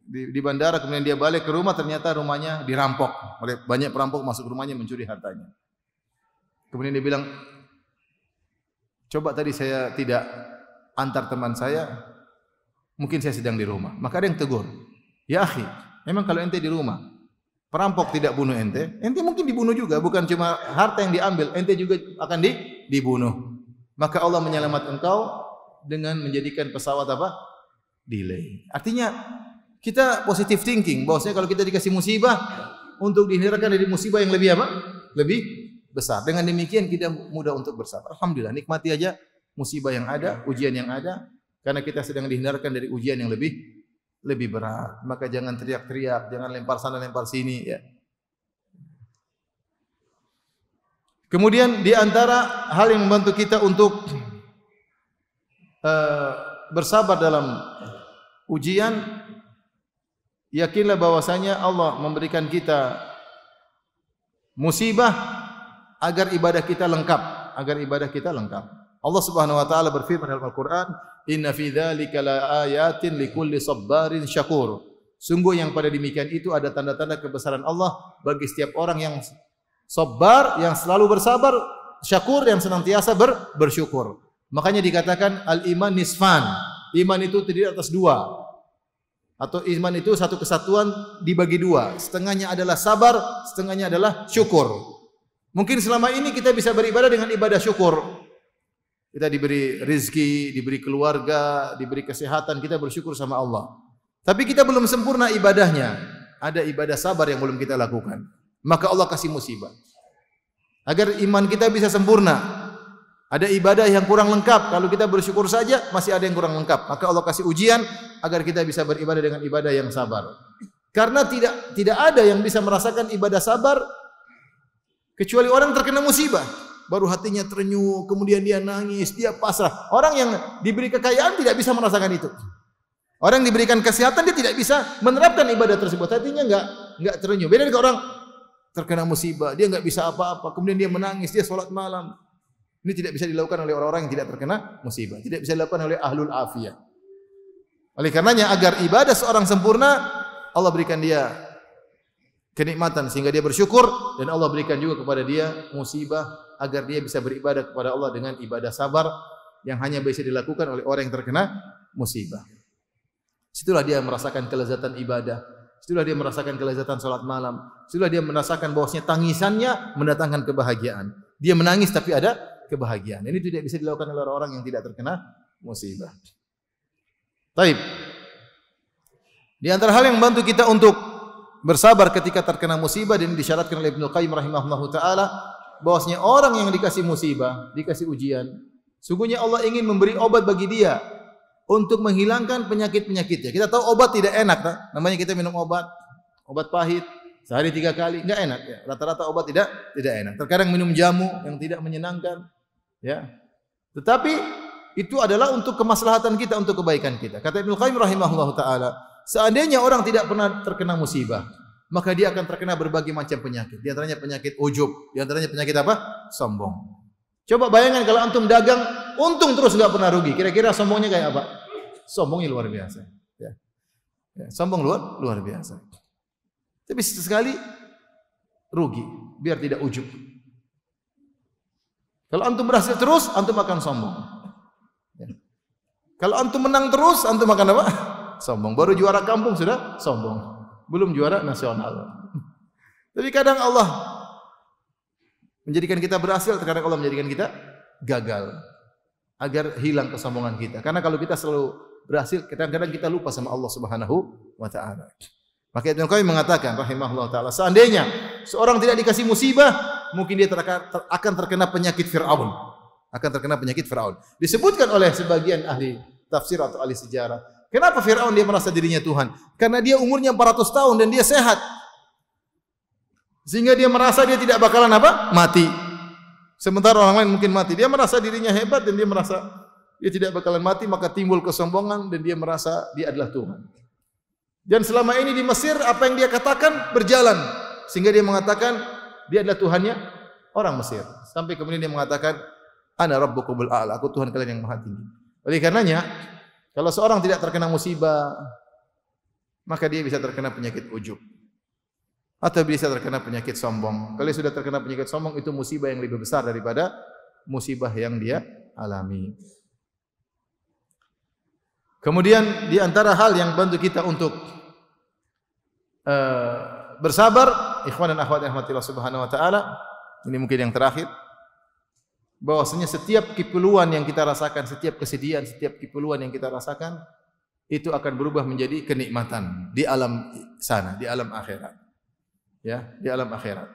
di, di bandara, kemudian dia balik ke rumah, ternyata rumahnya dirampok oleh banyak perampok masuk rumahnya mencuri hartanya. Kemudian dia bilang, coba tadi saya tidak antar teman saya, mungkin saya sedang di rumah. Maka ada yang tegur, ya akhi, memang kalau ente di rumah, perampok tidak bunuh ente, ente mungkin dibunuh juga, bukan cuma harta yang diambil, ente juga akan di, dibunuh. Maka Allah menyelamat engkau dengan menjadikan pesawat apa? Delay. Artinya kita positive thinking, bahwasanya kalau kita dikasih musibah untuk dihindarkan dari musibah yang lebih apa? Lebih besar. Dengan demikian kita mudah untuk bersabar. Alhamdulillah, nikmati aja musibah yang ada, ujian yang ada, karena kita sedang dihindarkan dari ujian yang lebih lebih berat. Maka jangan teriak-teriak, jangan lempar sana lempar sini ya. Kemudian di antara hal yang membantu kita untuk uh, bersabar dalam ujian yakinlah bahwasanya Allah memberikan kita musibah agar ibadah kita lengkap, agar ibadah kita lengkap. Allah Subhanahu wa taala berfirman dalam Al-Qur'an, "Inna fi dzalika laayatin likulli sabbarin syakur." Sungguh yang pada demikian itu ada tanda-tanda kebesaran Allah bagi setiap orang yang sabar, yang selalu bersabar, syakur yang senantiasa ber, bersyukur. Makanya dikatakan al-iman nisfan. Iman itu terdiri atas dua. Atau iman itu satu kesatuan dibagi dua. Setengahnya adalah sabar, setengahnya adalah syukur. Mungkin selama ini kita bisa beribadah dengan ibadah syukur kita diberi rizki, diberi keluarga, diberi kesehatan, kita bersyukur sama Allah. Tapi kita belum sempurna ibadahnya. Ada ibadah sabar yang belum kita lakukan. Maka Allah kasih musibah. Agar iman kita bisa sempurna. Ada ibadah yang kurang lengkap. Kalau kita bersyukur saja, masih ada yang kurang lengkap. Maka Allah kasih ujian agar kita bisa beribadah dengan ibadah yang sabar. Karena tidak tidak ada yang bisa merasakan ibadah sabar kecuali orang terkena musibah baru hatinya terenyuh, kemudian dia nangis, dia pasrah. Orang yang diberi kekayaan tidak bisa merasakan itu. Orang yang diberikan kesehatan dia tidak bisa menerapkan ibadah tersebut. Hatinya enggak enggak terenyuh. Beda dengan orang terkena musibah, dia enggak bisa apa-apa, kemudian dia menangis, dia sholat malam. Ini tidak bisa dilakukan oleh orang-orang yang tidak terkena musibah, tidak bisa dilakukan oleh ahlul afiyah. Oleh karenanya agar ibadah seorang sempurna, Allah berikan dia kenikmatan sehingga dia bersyukur dan Allah berikan juga kepada dia musibah agar dia bisa beribadah kepada Allah dengan ibadah sabar yang hanya bisa dilakukan oleh orang yang terkena musibah. Situlah dia merasakan kelezatan ibadah. Situlah dia merasakan kelezatan salat malam. Situlah dia merasakan bahwasanya tangisannya mendatangkan kebahagiaan. Dia menangis tapi ada kebahagiaan. Ini tidak bisa dilakukan oleh orang yang tidak terkena musibah. Taib. Di antara hal yang membantu kita untuk bersabar ketika terkena musibah dan disyaratkan oleh Ibnu Qayyim rahimahullahu taala bahwasanya orang yang dikasih musibah, dikasih ujian, sungguhnya Allah ingin memberi obat bagi dia untuk menghilangkan penyakit-penyakitnya. Kita tahu obat tidak enak, tak? namanya kita minum obat, obat pahit, sehari tiga kali, nggak enak. Ya. Rata-rata obat tidak tidak enak. Terkadang minum jamu yang tidak menyenangkan, ya. Tetapi itu adalah untuk kemaslahatan kita, untuk kebaikan kita. Kata Ibnu Qayyim rahimahullah taala, seandainya orang tidak pernah terkena musibah, maka dia akan terkena berbagai macam penyakit. Di antaranya penyakit ujub, di antaranya penyakit apa? Sombong. Coba bayangkan kalau antum dagang, untung terus nggak pernah rugi. Kira-kira sombongnya kayak apa? Sombongnya luar biasa. Ya. ya. Sombong luar luar biasa. Tapi sekali rugi, biar tidak ujub. Kalau antum berhasil terus, antum akan sombong. Ya. Kalau antum menang terus, antum akan apa? *laughs* Sombong. Baru juara kampung sudah sombong belum juara nasional. Tapi kadang Allah menjadikan kita berhasil, terkadang Allah menjadikan kita gagal agar hilang kesombongan kita. Karena kalau kita selalu berhasil, kadang-kadang kita lupa sama Allah Subhanahu wa taala. Maka Ibnu Qayyim mengatakan rahimahullah taala, seandainya seorang tidak dikasih musibah, mungkin dia akan terkena penyakit Firaun. Akan terkena penyakit Firaun. Disebutkan oleh sebagian ahli tafsir atau ahli sejarah, Kenapa Fir'aun dia merasa dirinya Tuhan? Karena dia umurnya 400 tahun dan dia sehat. Sehingga dia merasa dia tidak bakalan apa? Mati. Sementara orang lain mungkin mati. Dia merasa dirinya hebat dan dia merasa dia tidak bakalan mati, maka timbul kesombongan dan dia merasa dia adalah Tuhan. Dan selama ini di Mesir apa yang dia katakan berjalan sehingga dia mengatakan dia adalah Tuhannya orang Mesir. Sampai kemudian dia mengatakan ana rabbukumul a'la, aku Tuhan kalian yang maha tinggi. Oleh karenanya kalau seorang tidak terkena musibah, maka dia bisa terkena penyakit ujub. Atau bisa terkena penyakit sombong. Kalau sudah terkena penyakit sombong, itu musibah yang lebih besar daripada musibah yang dia alami. Kemudian di antara hal yang bantu kita untuk uh, bersabar, ikhwan dan akhwat yang rahmatillah subhanahu wa ta'ala, ini mungkin yang terakhir, bahwasanya setiap keperluan yang kita rasakan, setiap kesedihan, setiap keperluan yang kita rasakan itu akan berubah menjadi kenikmatan di alam sana, di alam akhirat. Ya, di alam akhirat.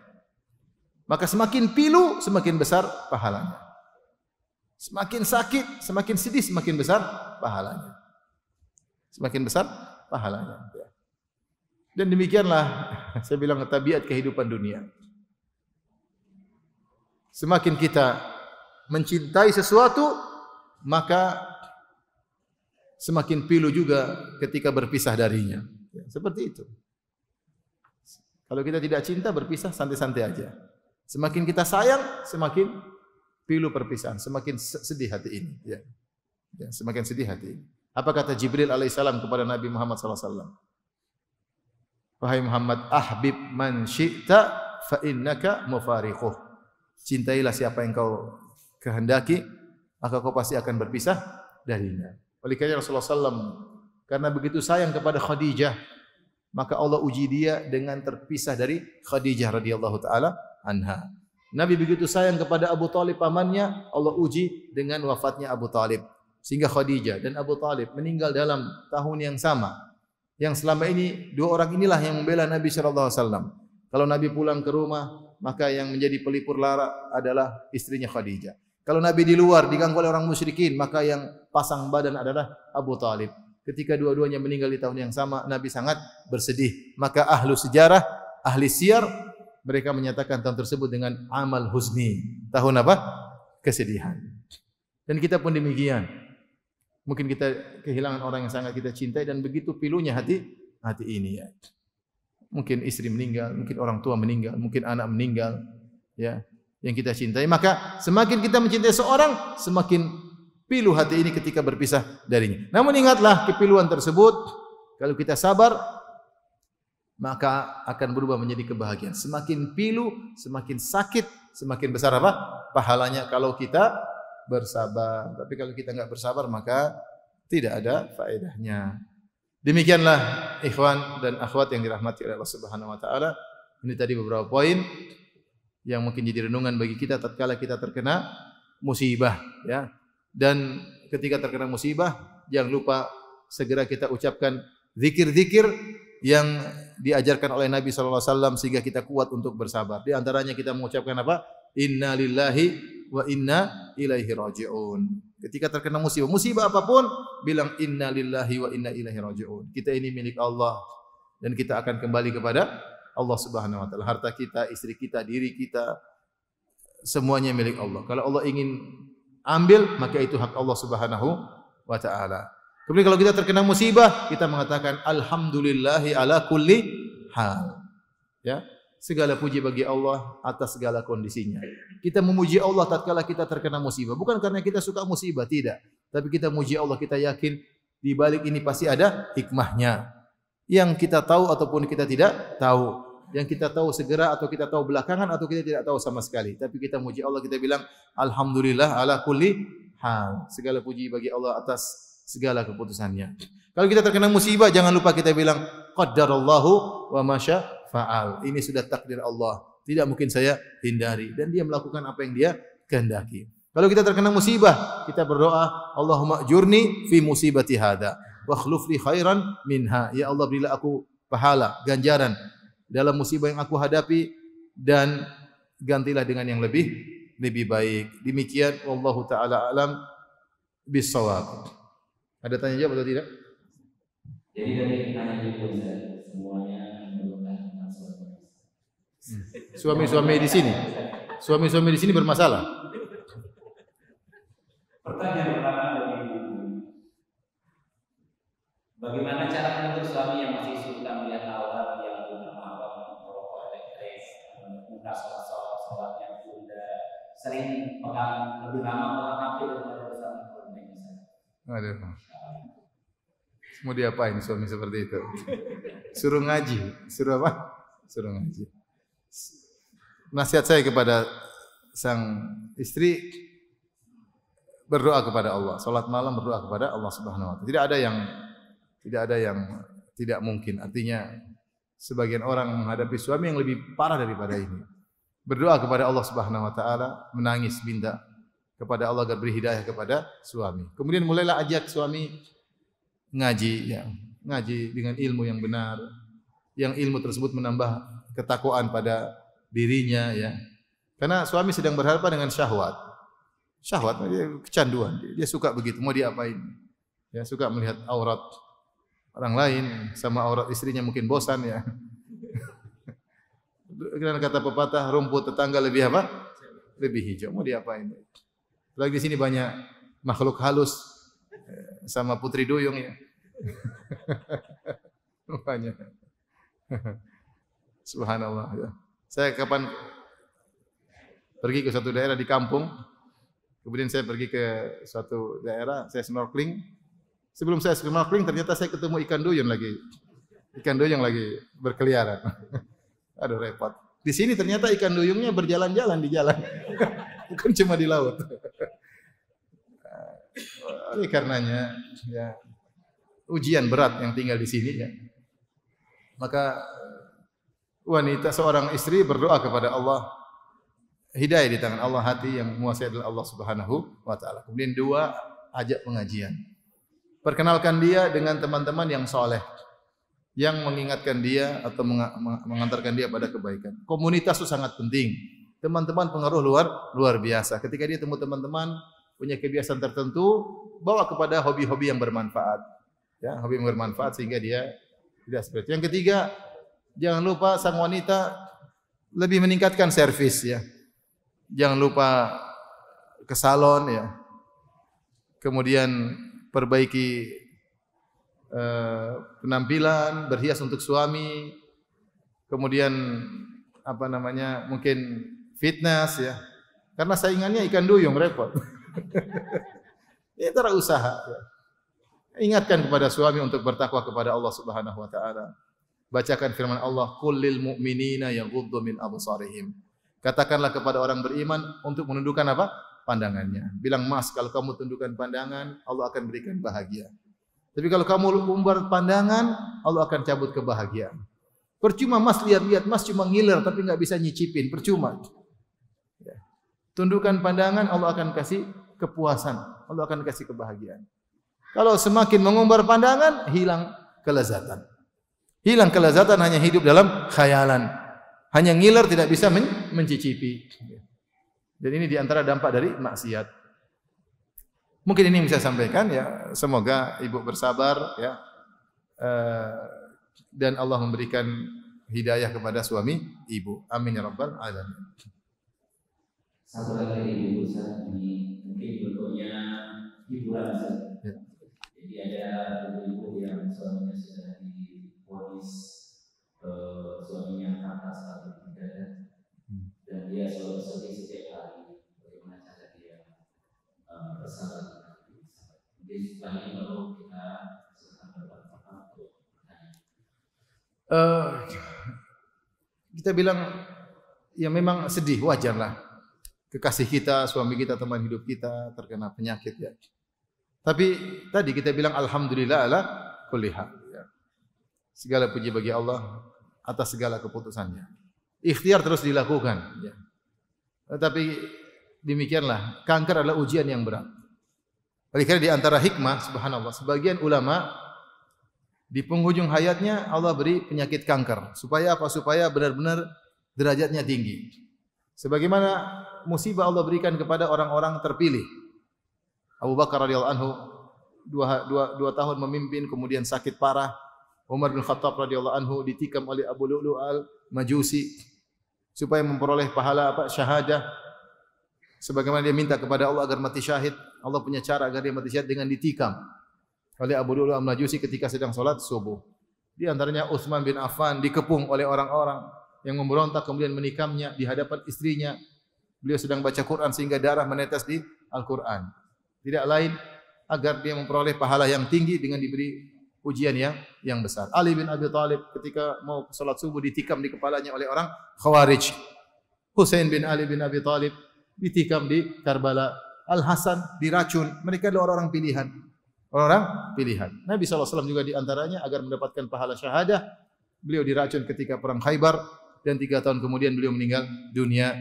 Maka semakin pilu semakin besar pahalanya. Semakin sakit, semakin sedih semakin besar pahalanya. Semakin besar pahalanya. Dan demikianlah *laughs* saya bilang tabiat kehidupan dunia. Semakin kita mencintai sesuatu maka semakin pilu juga ketika berpisah darinya. Ya, seperti itu. Kalau kita tidak cinta berpisah santai-santai aja. Semakin kita sayang, semakin pilu perpisahan, semakin sedih hati ini. Ya. Ya, semakin sedih hati ini. Apa kata Jibril alaihissalam kepada Nabi Muhammad SAW? Wahai Muhammad, ahbib man syi'ta fa innaka mufariquh. Cintailah siapa yang kau kehendaki, maka kau pasti akan berpisah darinya. Oleh karena Rasulullah SAW, karena begitu sayang kepada Khadijah, maka Allah uji dia dengan terpisah dari Khadijah radhiyallahu taala anha. Nabi begitu sayang kepada Abu Talib pamannya, Allah uji dengan wafatnya Abu Talib. Sehingga Khadijah dan Abu Talib meninggal dalam tahun yang sama. Yang selama ini dua orang inilah yang membela Nabi SAW. Kalau Nabi pulang ke rumah, maka yang menjadi pelipur lara adalah istrinya Khadijah. Kalau Nabi di luar diganggu oleh orang musyrikin, maka yang pasang badan adalah Abu Talib. Ketika dua-duanya meninggal di tahun yang sama, Nabi sangat bersedih. Maka ahlu sejarah, ahli siar, mereka menyatakan tahun tersebut dengan amal husni. Tahun apa? Kesedihan. Dan kita pun demikian. Mungkin kita kehilangan orang yang sangat kita cintai dan begitu pilunya hati hati ini ya. Mungkin istri meninggal, mungkin orang tua meninggal, mungkin anak meninggal, ya yang kita cintai. Maka semakin kita mencintai seorang, semakin pilu hati ini ketika berpisah darinya. Namun ingatlah kepiluan tersebut, kalau kita sabar, maka akan berubah menjadi kebahagiaan. Semakin pilu, semakin sakit, semakin besar apa? Pahalanya kalau kita bersabar. Tapi kalau kita nggak bersabar, maka tidak ada faedahnya. Demikianlah ikhwan dan akhwat yang dirahmati oleh Allah Subhanahu wa taala. Ini tadi beberapa poin yang mungkin jadi renungan bagi kita tatkala kita terkena musibah ya. Dan ketika terkena musibah jangan lupa segera kita ucapkan zikir-zikir yang diajarkan oleh Nabi sallallahu alaihi wasallam sehingga kita kuat untuk bersabar. Di antaranya kita mengucapkan apa? Inna lillahi wa inna ilaihi rajiun. Ketika terkena musibah, musibah apapun bilang inna lillahi wa inna ilaihi rajiun. Kita ini milik Allah dan kita akan kembali kepada Allah Subhanahu wa taala. Harta kita, istri kita, diri kita semuanya milik Allah. Kalau Allah ingin ambil, maka itu hak Allah Subhanahu wa taala. Kemudian kalau kita terkena musibah, kita mengatakan alhamdulillahi ala kulli hal. Ya. Segala puji bagi Allah atas segala kondisinya. Kita memuji Allah tatkala kita terkena musibah, bukan karena kita suka musibah, tidak. Tapi kita muji Allah, kita yakin di balik ini pasti ada hikmahnya yang kita tahu ataupun kita tidak tahu yang kita tahu segera atau kita tahu belakangan atau kita tidak tahu sama sekali. Tapi kita muji Allah, kita bilang alhamdulillah ala kulli hal. Segala puji bagi Allah atas segala keputusannya. Kalau kita terkena musibah jangan lupa kita bilang qaddarallahu wa masya fa'al. Ini sudah takdir Allah. Tidak mungkin saya hindari dan dia melakukan apa yang dia kehendaki. Kalau kita terkena musibah, kita berdoa, Allahumma jurni fi musibati hada wa khluf khairan minha. Ya Allah berilah aku pahala, ganjaran dalam musibah yang aku hadapi dan gantilah dengan yang lebih lebih baik. Demikian wallahu taala alam bisawab. Ada tanya jawab atau tidak? Jadi dari pertanyaan itu semuanya suami. Hmm. Suami-suami di sini. Suami-suami di sini bermasalah. Pertanyaan pertama dari Bagaimana cara menuntut suami yang masih suka melihat sering pegang lebih lama pegang HP daripada bersama keluarganya saya. Aduh. Mau diapain suami seperti itu? Suruh ngaji, suruh apa? Suruh ngaji. Nasihat saya kepada sang istri berdoa kepada Allah. Salat malam berdoa kepada Allah Subhanahu wa taala. Tidak ada yang tidak ada yang tidak mungkin. Artinya sebagian orang menghadapi suami yang lebih parah daripada ini berdoa kepada Allah Subhanahu wa taala, menangis minta kepada Allah agar beri hidayah kepada suami. Kemudian mulailah ajak suami ngaji ya, ngaji dengan ilmu yang benar. Yang ilmu tersebut menambah ketakwaan pada dirinya ya. Karena suami sedang berhadapan dengan syahwat. Syahwat dia kecanduan, dia, dia suka begitu, mau diapain? Ya, suka melihat aurat orang lain sama aurat istrinya mungkin bosan ya. Karena kata pepatah rumput tetangga lebih apa? Lebih hijau. Mau diapain? Lagi di sini banyak makhluk halus eh, sama putri duyung ya. *laughs* banyak. *laughs* Subhanallah ya. Saya kapan pergi ke satu daerah di kampung, kemudian saya pergi ke suatu daerah, saya snorkeling. Sebelum saya snorkeling ternyata saya ketemu ikan duyung lagi. Ikan duyung lagi berkeliaran. *laughs* Aduh repot. Di sini ternyata ikan duyungnya berjalan-jalan di jalan. *laughs* Bukan cuma di laut. Ini nah, karenanya ya ujian berat yang tinggal di sini ya. Maka wanita seorang istri berdoa kepada Allah hidayah di tangan Allah hati yang menguasai adalah Allah Subhanahu wa taala. Kemudian dua ajak pengajian. Perkenalkan dia dengan teman-teman yang soleh yang mengingatkan dia atau mengantarkan dia pada kebaikan. Komunitas itu sangat penting. Teman-teman pengaruh luar luar biasa. Ketika dia temu teman-teman punya kebiasaan tertentu, bawa kepada hobi-hobi yang bermanfaat. Ya, hobi yang bermanfaat sehingga dia tidak seperti itu. Yang ketiga, jangan lupa sang wanita lebih meningkatkan servis ya. Jangan lupa ke salon ya. Kemudian perbaiki Eh, penampilan, berhias untuk suami, kemudian apa namanya mungkin fitness ya. Karena saingannya ikan duyung repot. ini *laughs* ya, cara usaha. Ya. Ingatkan kepada suami untuk bertakwa kepada Allah Subhanahu wa taala. Bacakan firman Allah, kulil mukminina mu'minina yaghuddu min sarihim. Katakanlah kepada orang beriman untuk menundukkan apa? pandangannya. Bilang, "Mas, kalau kamu tundukkan pandangan, Allah akan berikan bahagia." Tapi kalau kamu umbar pandangan, Allah akan cabut kebahagiaan. Percuma mas lihat-lihat, mas cuma ngiler tapi nggak bisa nyicipin, percuma. Ya. Tundukkan pandangan, Allah akan kasih kepuasan, Allah akan kasih kebahagiaan. Kalau semakin mengumbar pandangan, hilang kelezatan. Hilang kelezatan hanya hidup dalam khayalan. Hanya ngiler tidak bisa mencicipi. Ya. Dan ini diantara dampak dari maksiat. Mungkin ini yang bisa sampaikan ya. Semoga ibu bersabar ya. Eh, dan Allah memberikan hidayah kepada suami ibu. Amin ya rabbal alamin. Satu lagi ibu saat ini mungkin bentuknya hiburan saja. Ya. Jadi ada ibu yang suaminya sudah diponis eh, suaminya kata satu tidak hmm. dan dia selalu sedih setiap hari. Bagaimana cara dia eh, bersabar? Uh, kita bilang ya memang sedih wajar lah kekasih kita suami kita teman hidup kita terkena penyakit ya tapi tadi kita bilang alhamdulillah ala kulihat ya. segala puji bagi Allah atas segala keputusannya ikhtiar terus dilakukan ya. Tapi demikianlah kanker adalah ujian yang berat oleh karena di antara hikmah subhanallah sebagian ulama di penghujung hayatnya Allah beri penyakit kanker supaya apa? Supaya benar-benar derajatnya tinggi. Sebagaimana musibah Allah berikan kepada orang-orang terpilih. Abu Bakar radhiyallahu anhu dua, dua, dua tahun memimpin kemudian sakit parah. Umar bin Khattab radhiyallahu anhu ditikam oleh Abu Lu'lu al Majusi supaya memperoleh pahala apa syahadah sebagaimana dia minta kepada Allah agar mati syahid. Allah punya cara agar dia mati syahid dengan ditikam oleh Abu Al-Majusi ketika sedang solat subuh. Di antaranya Uthman bin Affan dikepung oleh orang-orang yang memberontak kemudian menikamnya di hadapan istrinya. Beliau sedang baca Quran sehingga darah menetes di Al-Quran. Tidak lain agar dia memperoleh pahala yang tinggi dengan diberi ujian yang yang besar. Ali bin Abi Thalib ketika mau solat subuh ditikam di kepalanya oleh orang Khawarij. Hussein bin Ali bin Abi Thalib ditikam di Karbala. Al-Hasan diracun. Mereka adalah orang-orang pilihan. Orang-orang pilihan. Nabi SAW juga diantaranya agar mendapatkan pahala syahadah. Beliau diracun ketika perang Khaybar. Dan tiga tahun kemudian beliau meninggal dunia.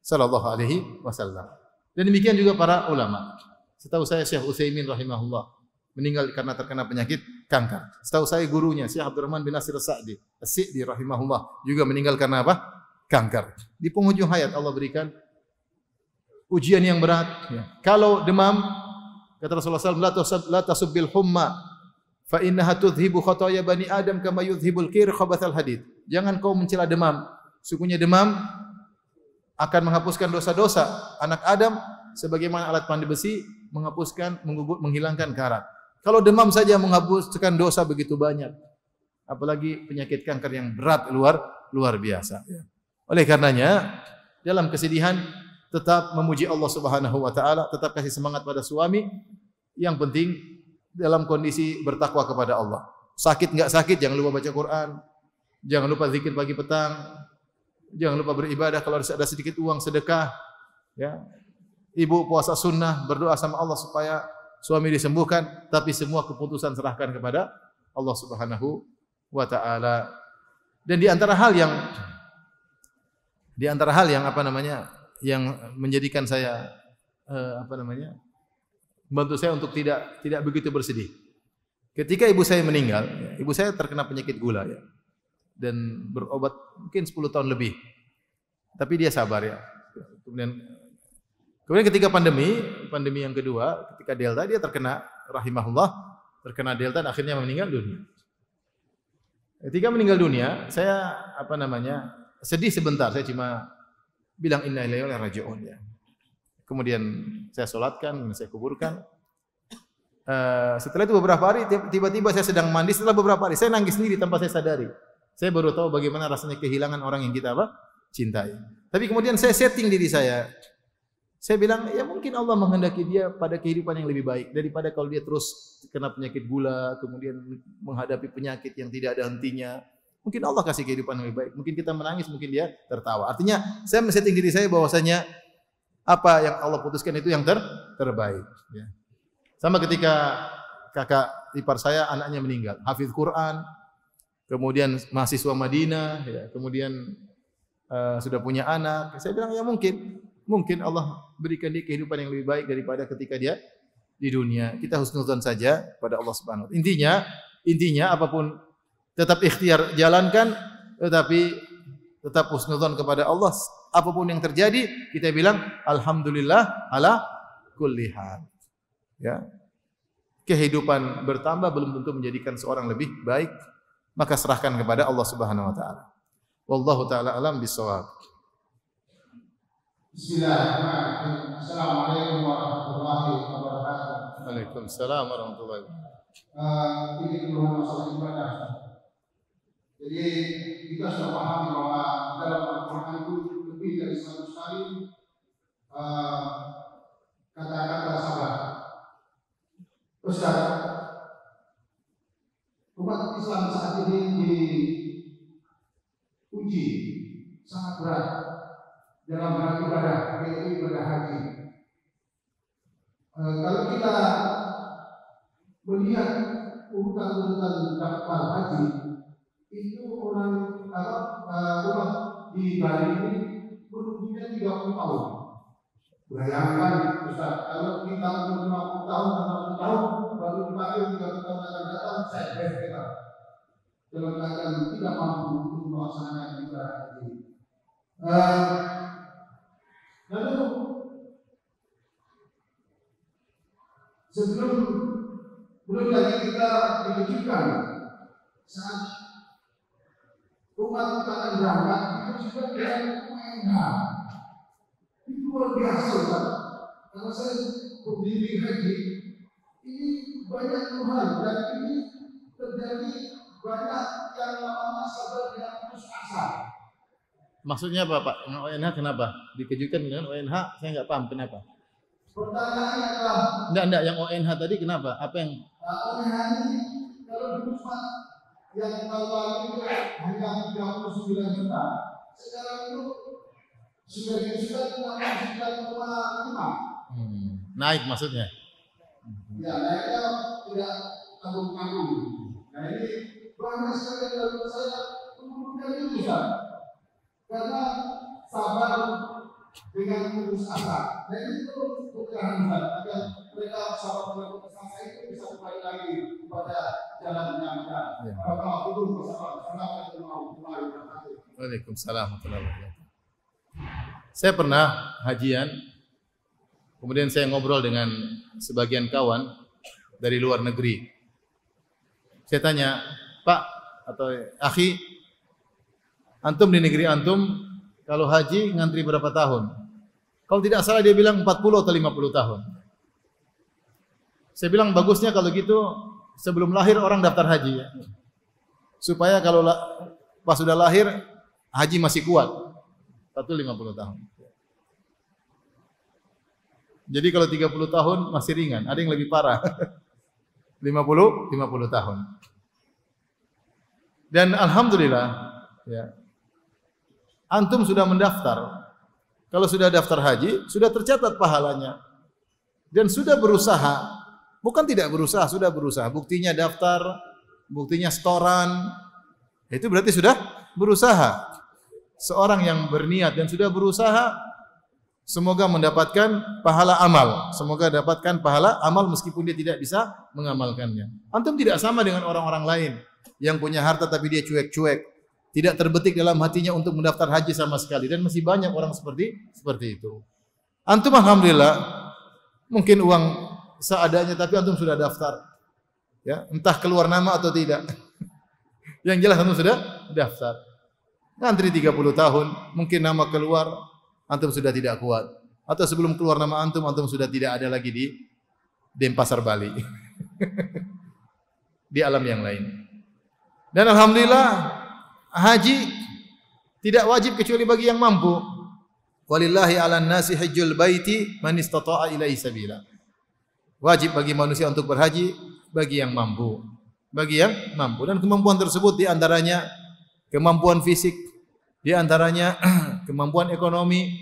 Sallallahu alaihi wasallam. Dan demikian juga para ulama. Setahu saya Syekh Utsaimin rahimahullah meninggal karena terkena penyakit kanker. Setahu saya gurunya Syekh Abdurrahman bin Nasir Sa'di, As-Sa'di rahimahullah juga meninggal karena apa? Kanker. Di penghujung hayat Allah berikan ujian yang berat. Ya. Kalau demam, kata Rasulullah SAW, la tasubbil humma fa innaha tudhibu khotoya bani Adam kama yudhibul kir khabathal Jangan kau mencela demam. Sukunya demam akan menghapuskan dosa-dosa anak Adam sebagaimana alat pandai besi menghapuskan, mengubur, menghilangkan karat. Kalau demam saja menghapuskan dosa begitu banyak. Apalagi penyakit kanker yang berat luar luar biasa. Ya. Oleh karenanya dalam kesedihan tetap memuji Allah Subhanahu wa taala, tetap kasih semangat pada suami. Yang penting dalam kondisi bertakwa kepada Allah. Sakit enggak sakit jangan lupa baca Quran. Jangan lupa zikir pagi petang. Jangan lupa beribadah kalau ada sedikit uang sedekah ya. Ibu puasa sunnah, berdoa sama Allah supaya suami disembuhkan, tapi semua keputusan serahkan kepada Allah Subhanahu wa taala. Dan di antara hal yang di antara hal yang apa namanya yang menjadikan saya uh, apa namanya membantu saya untuk tidak tidak begitu bersedih. Ketika ibu saya meninggal, ibu saya terkena penyakit gula ya. Dan berobat mungkin 10 tahun lebih. Tapi dia sabar ya. Kemudian kemudian ketika pandemi, pandemi yang kedua, ketika delta dia terkena rahimahullah, terkena delta dan akhirnya meninggal dunia. Ketika meninggal dunia, saya apa namanya? sedih sebentar, saya cuma bilang inna ilaihi raji'un ya. Kemudian saya solatkan, saya kuburkan. Uh, setelah itu beberapa hari tiba-tiba saya sedang mandi setelah beberapa hari saya nangis sendiri tanpa saya sadari. Saya baru tahu bagaimana rasanya kehilangan orang yang kita apa? cintai. Tapi kemudian saya setting diri saya. Saya bilang, ya mungkin Allah menghendaki dia pada kehidupan yang lebih baik daripada kalau dia terus kena penyakit gula, kemudian menghadapi penyakit yang tidak ada hentinya, Mungkin Allah kasih kehidupan lebih baik. Mungkin kita menangis, mungkin dia tertawa. Artinya saya men-setting diri saya bahwasanya apa yang Allah putuskan itu yang ter terbaik. Ya. Sama ketika kakak ipar saya anaknya meninggal, hafidh Quran, kemudian mahasiswa Madinah, ya, kemudian uh, sudah punya anak. Saya bilang ya mungkin, mungkin Allah berikan dia kehidupan yang lebih baik daripada ketika dia di dunia. Kita husnuzon saja pada Allah Subhanahu. Intinya, intinya apapun tetap ikhtiar jalankan tetapi tetap husnudzon kepada Allah apapun yang terjadi kita bilang alhamdulillah ala kulli hal ya kehidupan bertambah belum tentu menjadikan seorang lebih baik maka serahkan kepada Allah Subhanahu wa taala wallahu taala alam bisawab Bismillahirrahmanirrahim. Assalamualaikum warahmatullahi wabarakatuh. Waalaikumsalam warahmatullahi wabarakatuh. Uh, ini masalah ibadah. Jadi kita sudah paham bahwa dalam Al-Quran itu lebih dari satu kali uh, kata-kata sabar. Ustaz, umat Islam saat ini diuji sangat berat dalam hal ibadah, yaitu ibadah haji. Uh, kalau kita melihat urutan-urutan daftar haji, itu orang apa eh, rumah di Bali ini tiga 30 tahun. Bayangkan Ustaz, kalau kita umur 50 tahun, puluh tahun, baru dipakai 30 tahun akan datang, saya beres kita. Dalam keadaan tidak mampu untuk melaksanakan ibadah ini. Eh, lalu sebelum belum lagi kita dikejutkan saat rumah akan berangkat itu juga dengan menengah. Itu luar biasa kan? Karena saya berbimbing haji, ini banyak Tuhan dan ini terjadi banyak yang lama-lama sadar dengan putus asa. Maksudnya apa Pak? Dengan ONH kenapa? Dikejutkan dengan ONH, saya nggak paham kenapa. Pertanyaannya adalah Enggak, enggak, yang ONH tadi kenapa? Apa yang nah, ONH ini kalau dulu yang tawaran itu hanya 39 juta sekarang itu sudah juta lima. hmm. naik maksudnya ya naiknya tidak tanggung-tanggung nah ini banyak sekali dalam saya kemudian itu bisa karena sabar dengan putus asa dan itu kekerasan agar mereka sahabat dengan putus asa itu bisa kembali lagi kepada Ya. Waalaikumsalam Saya pernah hajian, kemudian saya ngobrol dengan sebagian kawan dari luar negeri. Saya tanya, Pak atau Akhi, antum di negeri antum kalau haji ngantri berapa tahun? Kalau tidak salah dia bilang 40 atau 50 tahun. Saya bilang bagusnya kalau gitu sebelum lahir orang daftar haji ya. Supaya kalau pas sudah lahir haji masih kuat. Satu lima puluh tahun. Jadi kalau tiga puluh tahun masih ringan, ada yang lebih parah. *laughs* lima puluh lima puluh tahun. Dan alhamdulillah ya. Antum sudah mendaftar. Kalau sudah daftar haji, sudah tercatat pahalanya. Dan sudah berusaha Bukan tidak berusaha, sudah berusaha. Buktinya daftar, buktinya storan. Itu berarti sudah berusaha. Seorang yang berniat dan sudah berusaha, semoga mendapatkan pahala amal. Semoga dapatkan pahala amal meskipun dia tidak bisa mengamalkannya. Antum tidak sama dengan orang-orang lain yang punya harta tapi dia cuek-cuek. Tidak terbetik dalam hatinya untuk mendaftar haji sama sekali. Dan masih banyak orang seperti seperti itu. Antum Alhamdulillah, mungkin uang seadanya tapi antum sudah daftar. Ya, entah keluar nama atau tidak. *laughs* Yang jelas antum sudah daftar. Ngantri 30 tahun, mungkin nama keluar, antum sudah tidak kuat. Atau sebelum keluar nama antum, antum sudah tidak ada lagi di Denpasar Bali. *laughs* di alam yang lain. Dan alhamdulillah haji tidak wajib kecuali bagi yang mampu. Walillahi 'alan nasi hajjul baiti man istata'a ilaihi sabila. Wajib bagi manusia untuk berhaji bagi yang mampu. Bagi yang mampu dan kemampuan tersebut di antaranya kemampuan fisik, di antaranya *clears throat* kemampuan ekonomi.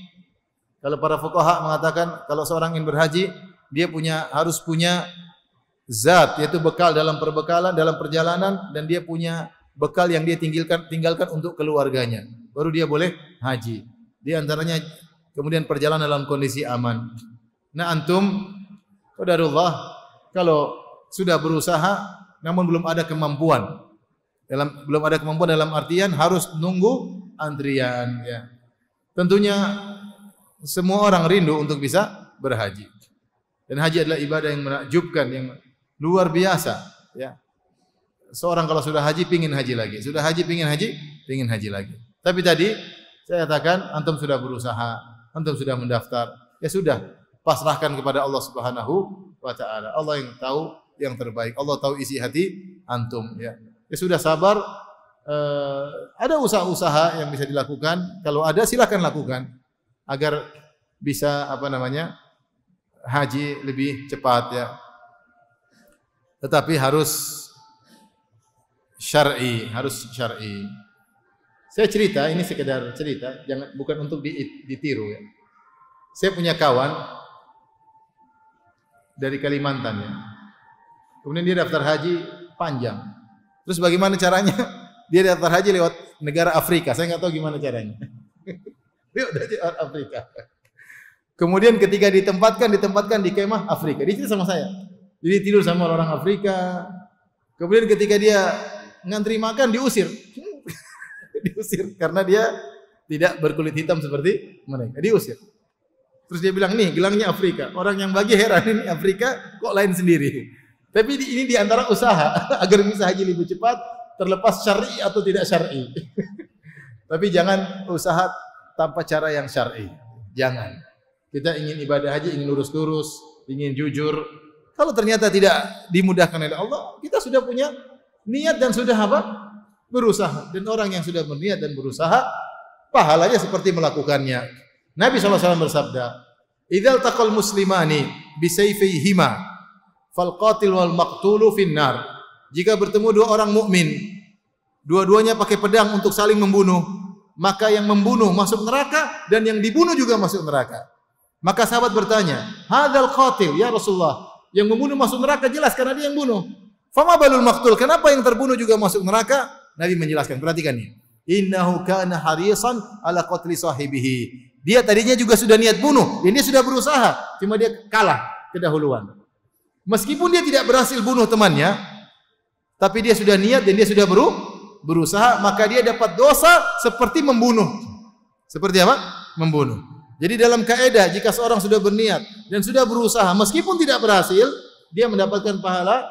Kalau para fuqaha mengatakan kalau seorang ingin berhaji, dia punya harus punya zat yaitu bekal dalam perbekalan dalam perjalanan dan dia punya bekal yang dia tinggalkan tinggalkan untuk keluarganya baru dia boleh haji di antaranya kemudian perjalanan dalam kondisi aman nah antum Qadarullah kalau sudah berusaha namun belum ada kemampuan. Dalam belum ada kemampuan dalam artian harus nunggu antrian ya. Tentunya semua orang rindu untuk bisa berhaji. Dan haji adalah ibadah yang menakjubkan yang luar biasa ya. Seorang kalau sudah haji pingin haji lagi, sudah haji pingin haji, pingin haji lagi. Tapi tadi saya katakan antum sudah berusaha, antum sudah mendaftar. Ya sudah, pasrahkan kepada Allah Subhanahu wa taala. Allah yang tahu yang terbaik. Allah tahu isi hati antum ya. Ya sudah sabar eh, ada usaha-usaha yang bisa dilakukan. Kalau ada silakan lakukan agar bisa apa namanya? haji lebih cepat ya. Tetapi harus syar'i, harus syar'i. Saya cerita, ini sekedar cerita, jangan bukan untuk ditiru ya. Saya punya kawan dari Kalimantan ya. Kemudian dia daftar haji panjang. Terus bagaimana caranya? *laughs* Dia daftar haji lewat negara Afrika. Saya nggak tahu gimana caranya. dia udah di Afrika. Kemudian ketika ditempatkan, ditempatkan di kemah Afrika. Dia sini sama saya. Jadi tidur sama orang Afrika. Kemudian ketika dia ngantri makan diusir. *laughs* diusir karena dia tidak berkulit hitam seperti mereka. Diusir. Terus dia bilang, nih gelangnya Afrika. Orang yang bagi heran, ini Afrika kok lain sendiri. Tapi ini diantara usaha *laughs* agar bisa haji lebih cepat, terlepas syari atau tidak syari. *laughs* Tapi jangan usaha tanpa cara yang syari. Jangan. Kita ingin ibadah haji, ingin lurus-lurus, ingin jujur. Kalau ternyata tidak dimudahkan oleh Allah, kita sudah punya niat dan sudah apa? Berusaha. Dan orang yang sudah berniat dan berusaha, pahalanya seperti melakukannya. Nabi SAW bersabda, "Idzal taqal muslimani bisayfihima fal qatil wal maqtulu finnar." Jika bertemu dua orang mukmin, dua-duanya pakai pedang untuk saling membunuh, maka yang membunuh masuk neraka dan yang dibunuh juga masuk neraka. Maka sahabat bertanya, "Hadzal qatil ya Rasulullah, yang membunuh masuk neraka jelas karena dia yang bunuh." Fama balul maktul, kenapa yang terbunuh juga masuk neraka? Nabi menjelaskan, perhatikan ini. Innahu kana harisan ala qatli sahibihi. Dia tadinya juga sudah niat bunuh, ini dia sudah berusaha, cuma dia kalah kedahuluan. Meskipun dia tidak berhasil bunuh temannya, tapi dia sudah niat dan dia sudah beru berusaha, maka dia dapat dosa seperti membunuh. Seperti apa? Membunuh. Jadi dalam kaidah jika seorang sudah berniat dan sudah berusaha meskipun tidak berhasil, dia mendapatkan pahala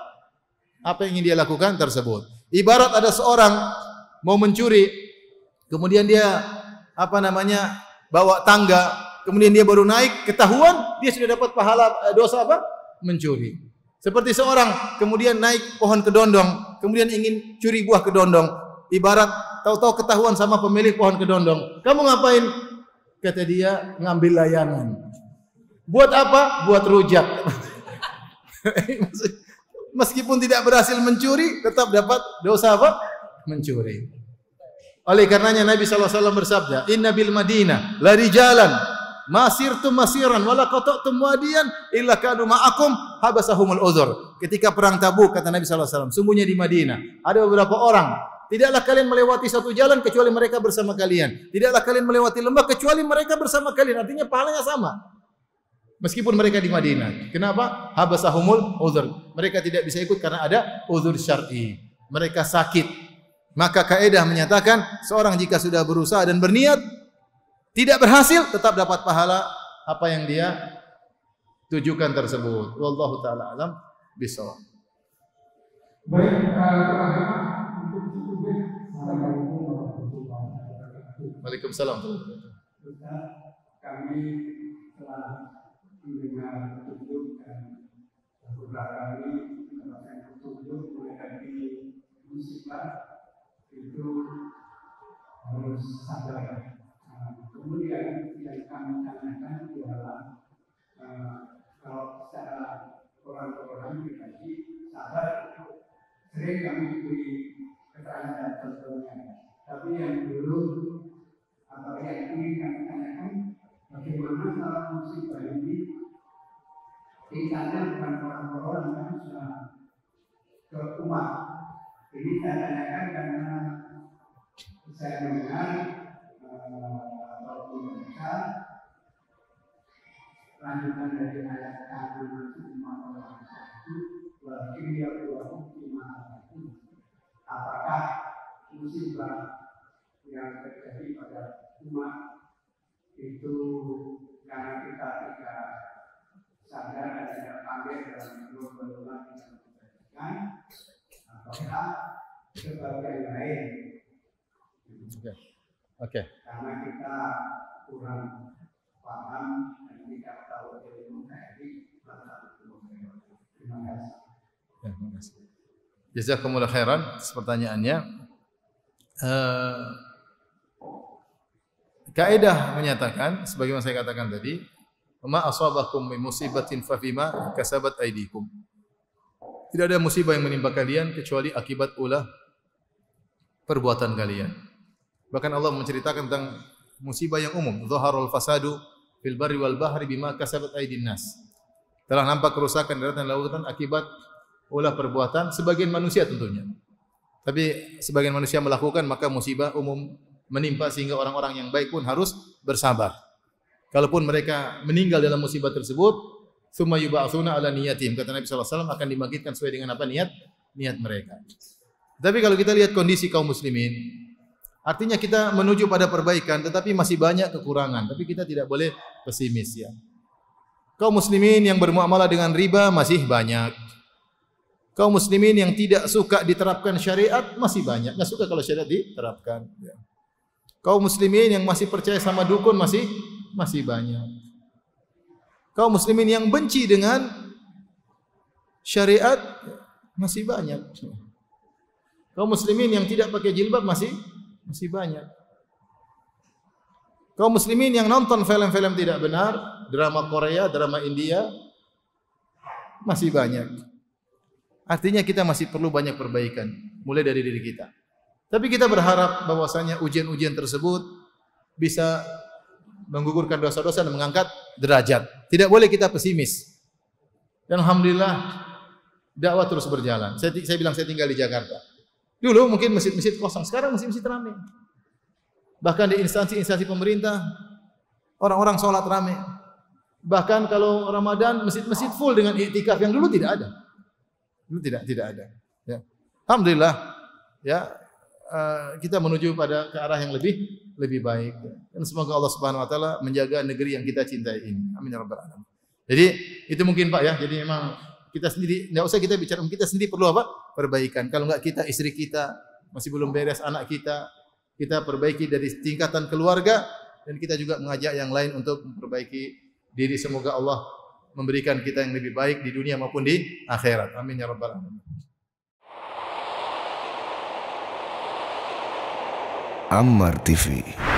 apa yang ingin dia lakukan tersebut. Ibarat ada seorang mau mencuri, kemudian dia apa namanya bawa tangga, kemudian dia baru naik, ketahuan dia sudah dapat pahala eh, dosa apa? Mencuri. Seperti seorang kemudian naik pohon kedondong, kemudian ingin curi buah kedondong, ibarat tahu-tahu ketahuan sama pemilik pohon kedondong. Kamu ngapain? Kata dia ngambil layanan. Buat apa? Buat rujak. *laughs* Meskipun tidak berhasil mencuri, tetap dapat dosa apa? Mencuri. Oleh karenanya Nabi SAW bersabda, Inna bil Madinah, lari jalan, masir tu masiran, wala kotok tu muadian, illa kadu ma'akum, habasahumul uzur. Ketika perang tabu, kata Nabi SAW, sungguhnya di Madinah, ada beberapa orang, Tidaklah kalian melewati satu jalan kecuali mereka bersama kalian. Tidaklah kalian melewati lembah kecuali mereka bersama kalian. Artinya pahalanya sama. Meskipun mereka di Madinah. Kenapa? Habasahumul uzur. Mereka tidak bisa ikut karena ada uzur syar'i. Mereka sakit, maka kaedah menyatakan seorang jika sudah berusaha dan berniat tidak berhasil tetap dapat pahala apa yang dia tujukan tersebut. Wallahu taala alam bisawab. Baik, eh, ya. Waalaikumsalam. Kami telah mendengar petunjuk dan beberapa kali mendapatkan petunjuk mengenai musibah harus sabar. Uh, kemudian yang kami tanyakan adalah uh, kalau secara orang-orang pribadi sadar sering kami beri keterangan dan contohnya. Tapi yang dulu atau yang ingin kami tanyakan bagaimana salah musibah ini ditanya bukan orang-orang tapi ke umat. Ini saya tanyakan saya mendengar eh, ataupun membaca lanjutan dari ayat kami umat orang satu wajib ya tuaku lima apakah musibah yang terjadi pada umat itu karena kita tidak sadar dan tidak pandai dalam mengelola tidak mengendalikan apakah sebab lain Oke. Okay. Karena kita kurang paham dan tidak tahu ilmu teknik, Terima kasih. Ya, terima kasih. Jazakumullah khairan pertanyaannya. Uh, eh, Kaidah menyatakan sebagaimana saya katakan tadi, "Ma asabakum min musibatin fa bima kasabat aydikum." Tidak ada musibah yang menimpa kalian kecuali akibat ulah perbuatan kalian. Bahkan Allah menceritakan tentang musibah yang umum, zaharul fasadu fil barri wal bahri bima kasabat aydin nas. Telah nampak kerusakan daratan lautan akibat ulah perbuatan sebagian manusia tentunya. Tapi sebagian manusia melakukan maka musibah umum menimpa sehingga orang-orang yang baik pun harus bersabar. Kalaupun mereka meninggal dalam musibah tersebut, summa yub'atsuna ala niyyatihim. Kata Nabi sallallahu alaihi wasallam akan dibangkitkan sesuai dengan apa niat niat mereka. Tapi kalau kita lihat kondisi kaum muslimin, Artinya kita menuju pada perbaikan tetapi masih banyak kekurangan, tapi kita tidak boleh pesimis ya. Kaum muslimin yang bermuamalah dengan riba masih banyak. Kaum muslimin yang tidak suka diterapkan syariat masih banyak. Enggak suka kalau syariat diterapkan ya. Kaum muslimin yang masih percaya sama dukun masih masih banyak. Kaum muslimin yang benci dengan syariat masih banyak. Kaum muslimin yang tidak pakai jilbab masih masih banyak. Kaum muslimin yang nonton film-film tidak benar, drama Korea, drama India, masih banyak. Artinya kita masih perlu banyak perbaikan, mulai dari diri kita. Tapi kita berharap bahwasanya ujian-ujian tersebut bisa menggugurkan dosa-dosa dan mengangkat derajat. Tidak boleh kita pesimis. Dan alhamdulillah dakwah terus berjalan. Saya, saya bilang saya tinggal di Jakarta. Dulu mungkin masjid-masjid kosong, sekarang masjid-masjid ramai. Bahkan di instansi-instansi pemerintah, orang-orang sholat ramai. Bahkan kalau Ramadan masjid-masjid full dengan iktikaf yang dulu tidak ada. Dulu tidak tidak ada. Ya. Alhamdulillah ya eh, kita menuju pada ke arah yang lebih lebih baik. Dan semoga Allah Subhanahu wa taala menjaga negeri yang kita cintai ini. Amin ya rabbal alamin. Jadi itu mungkin Pak ya. Jadi memang kita sendiri tidak usah kita bicara kita sendiri perlu apa? perbaikan. Kalau enggak kita, istri kita, masih belum beres anak kita, kita perbaiki dari tingkatan keluarga dan kita juga mengajak yang lain untuk memperbaiki diri. Semoga Allah memberikan kita yang lebih baik di dunia maupun di akhirat. Amin ya rabbal alamin. Ammar TV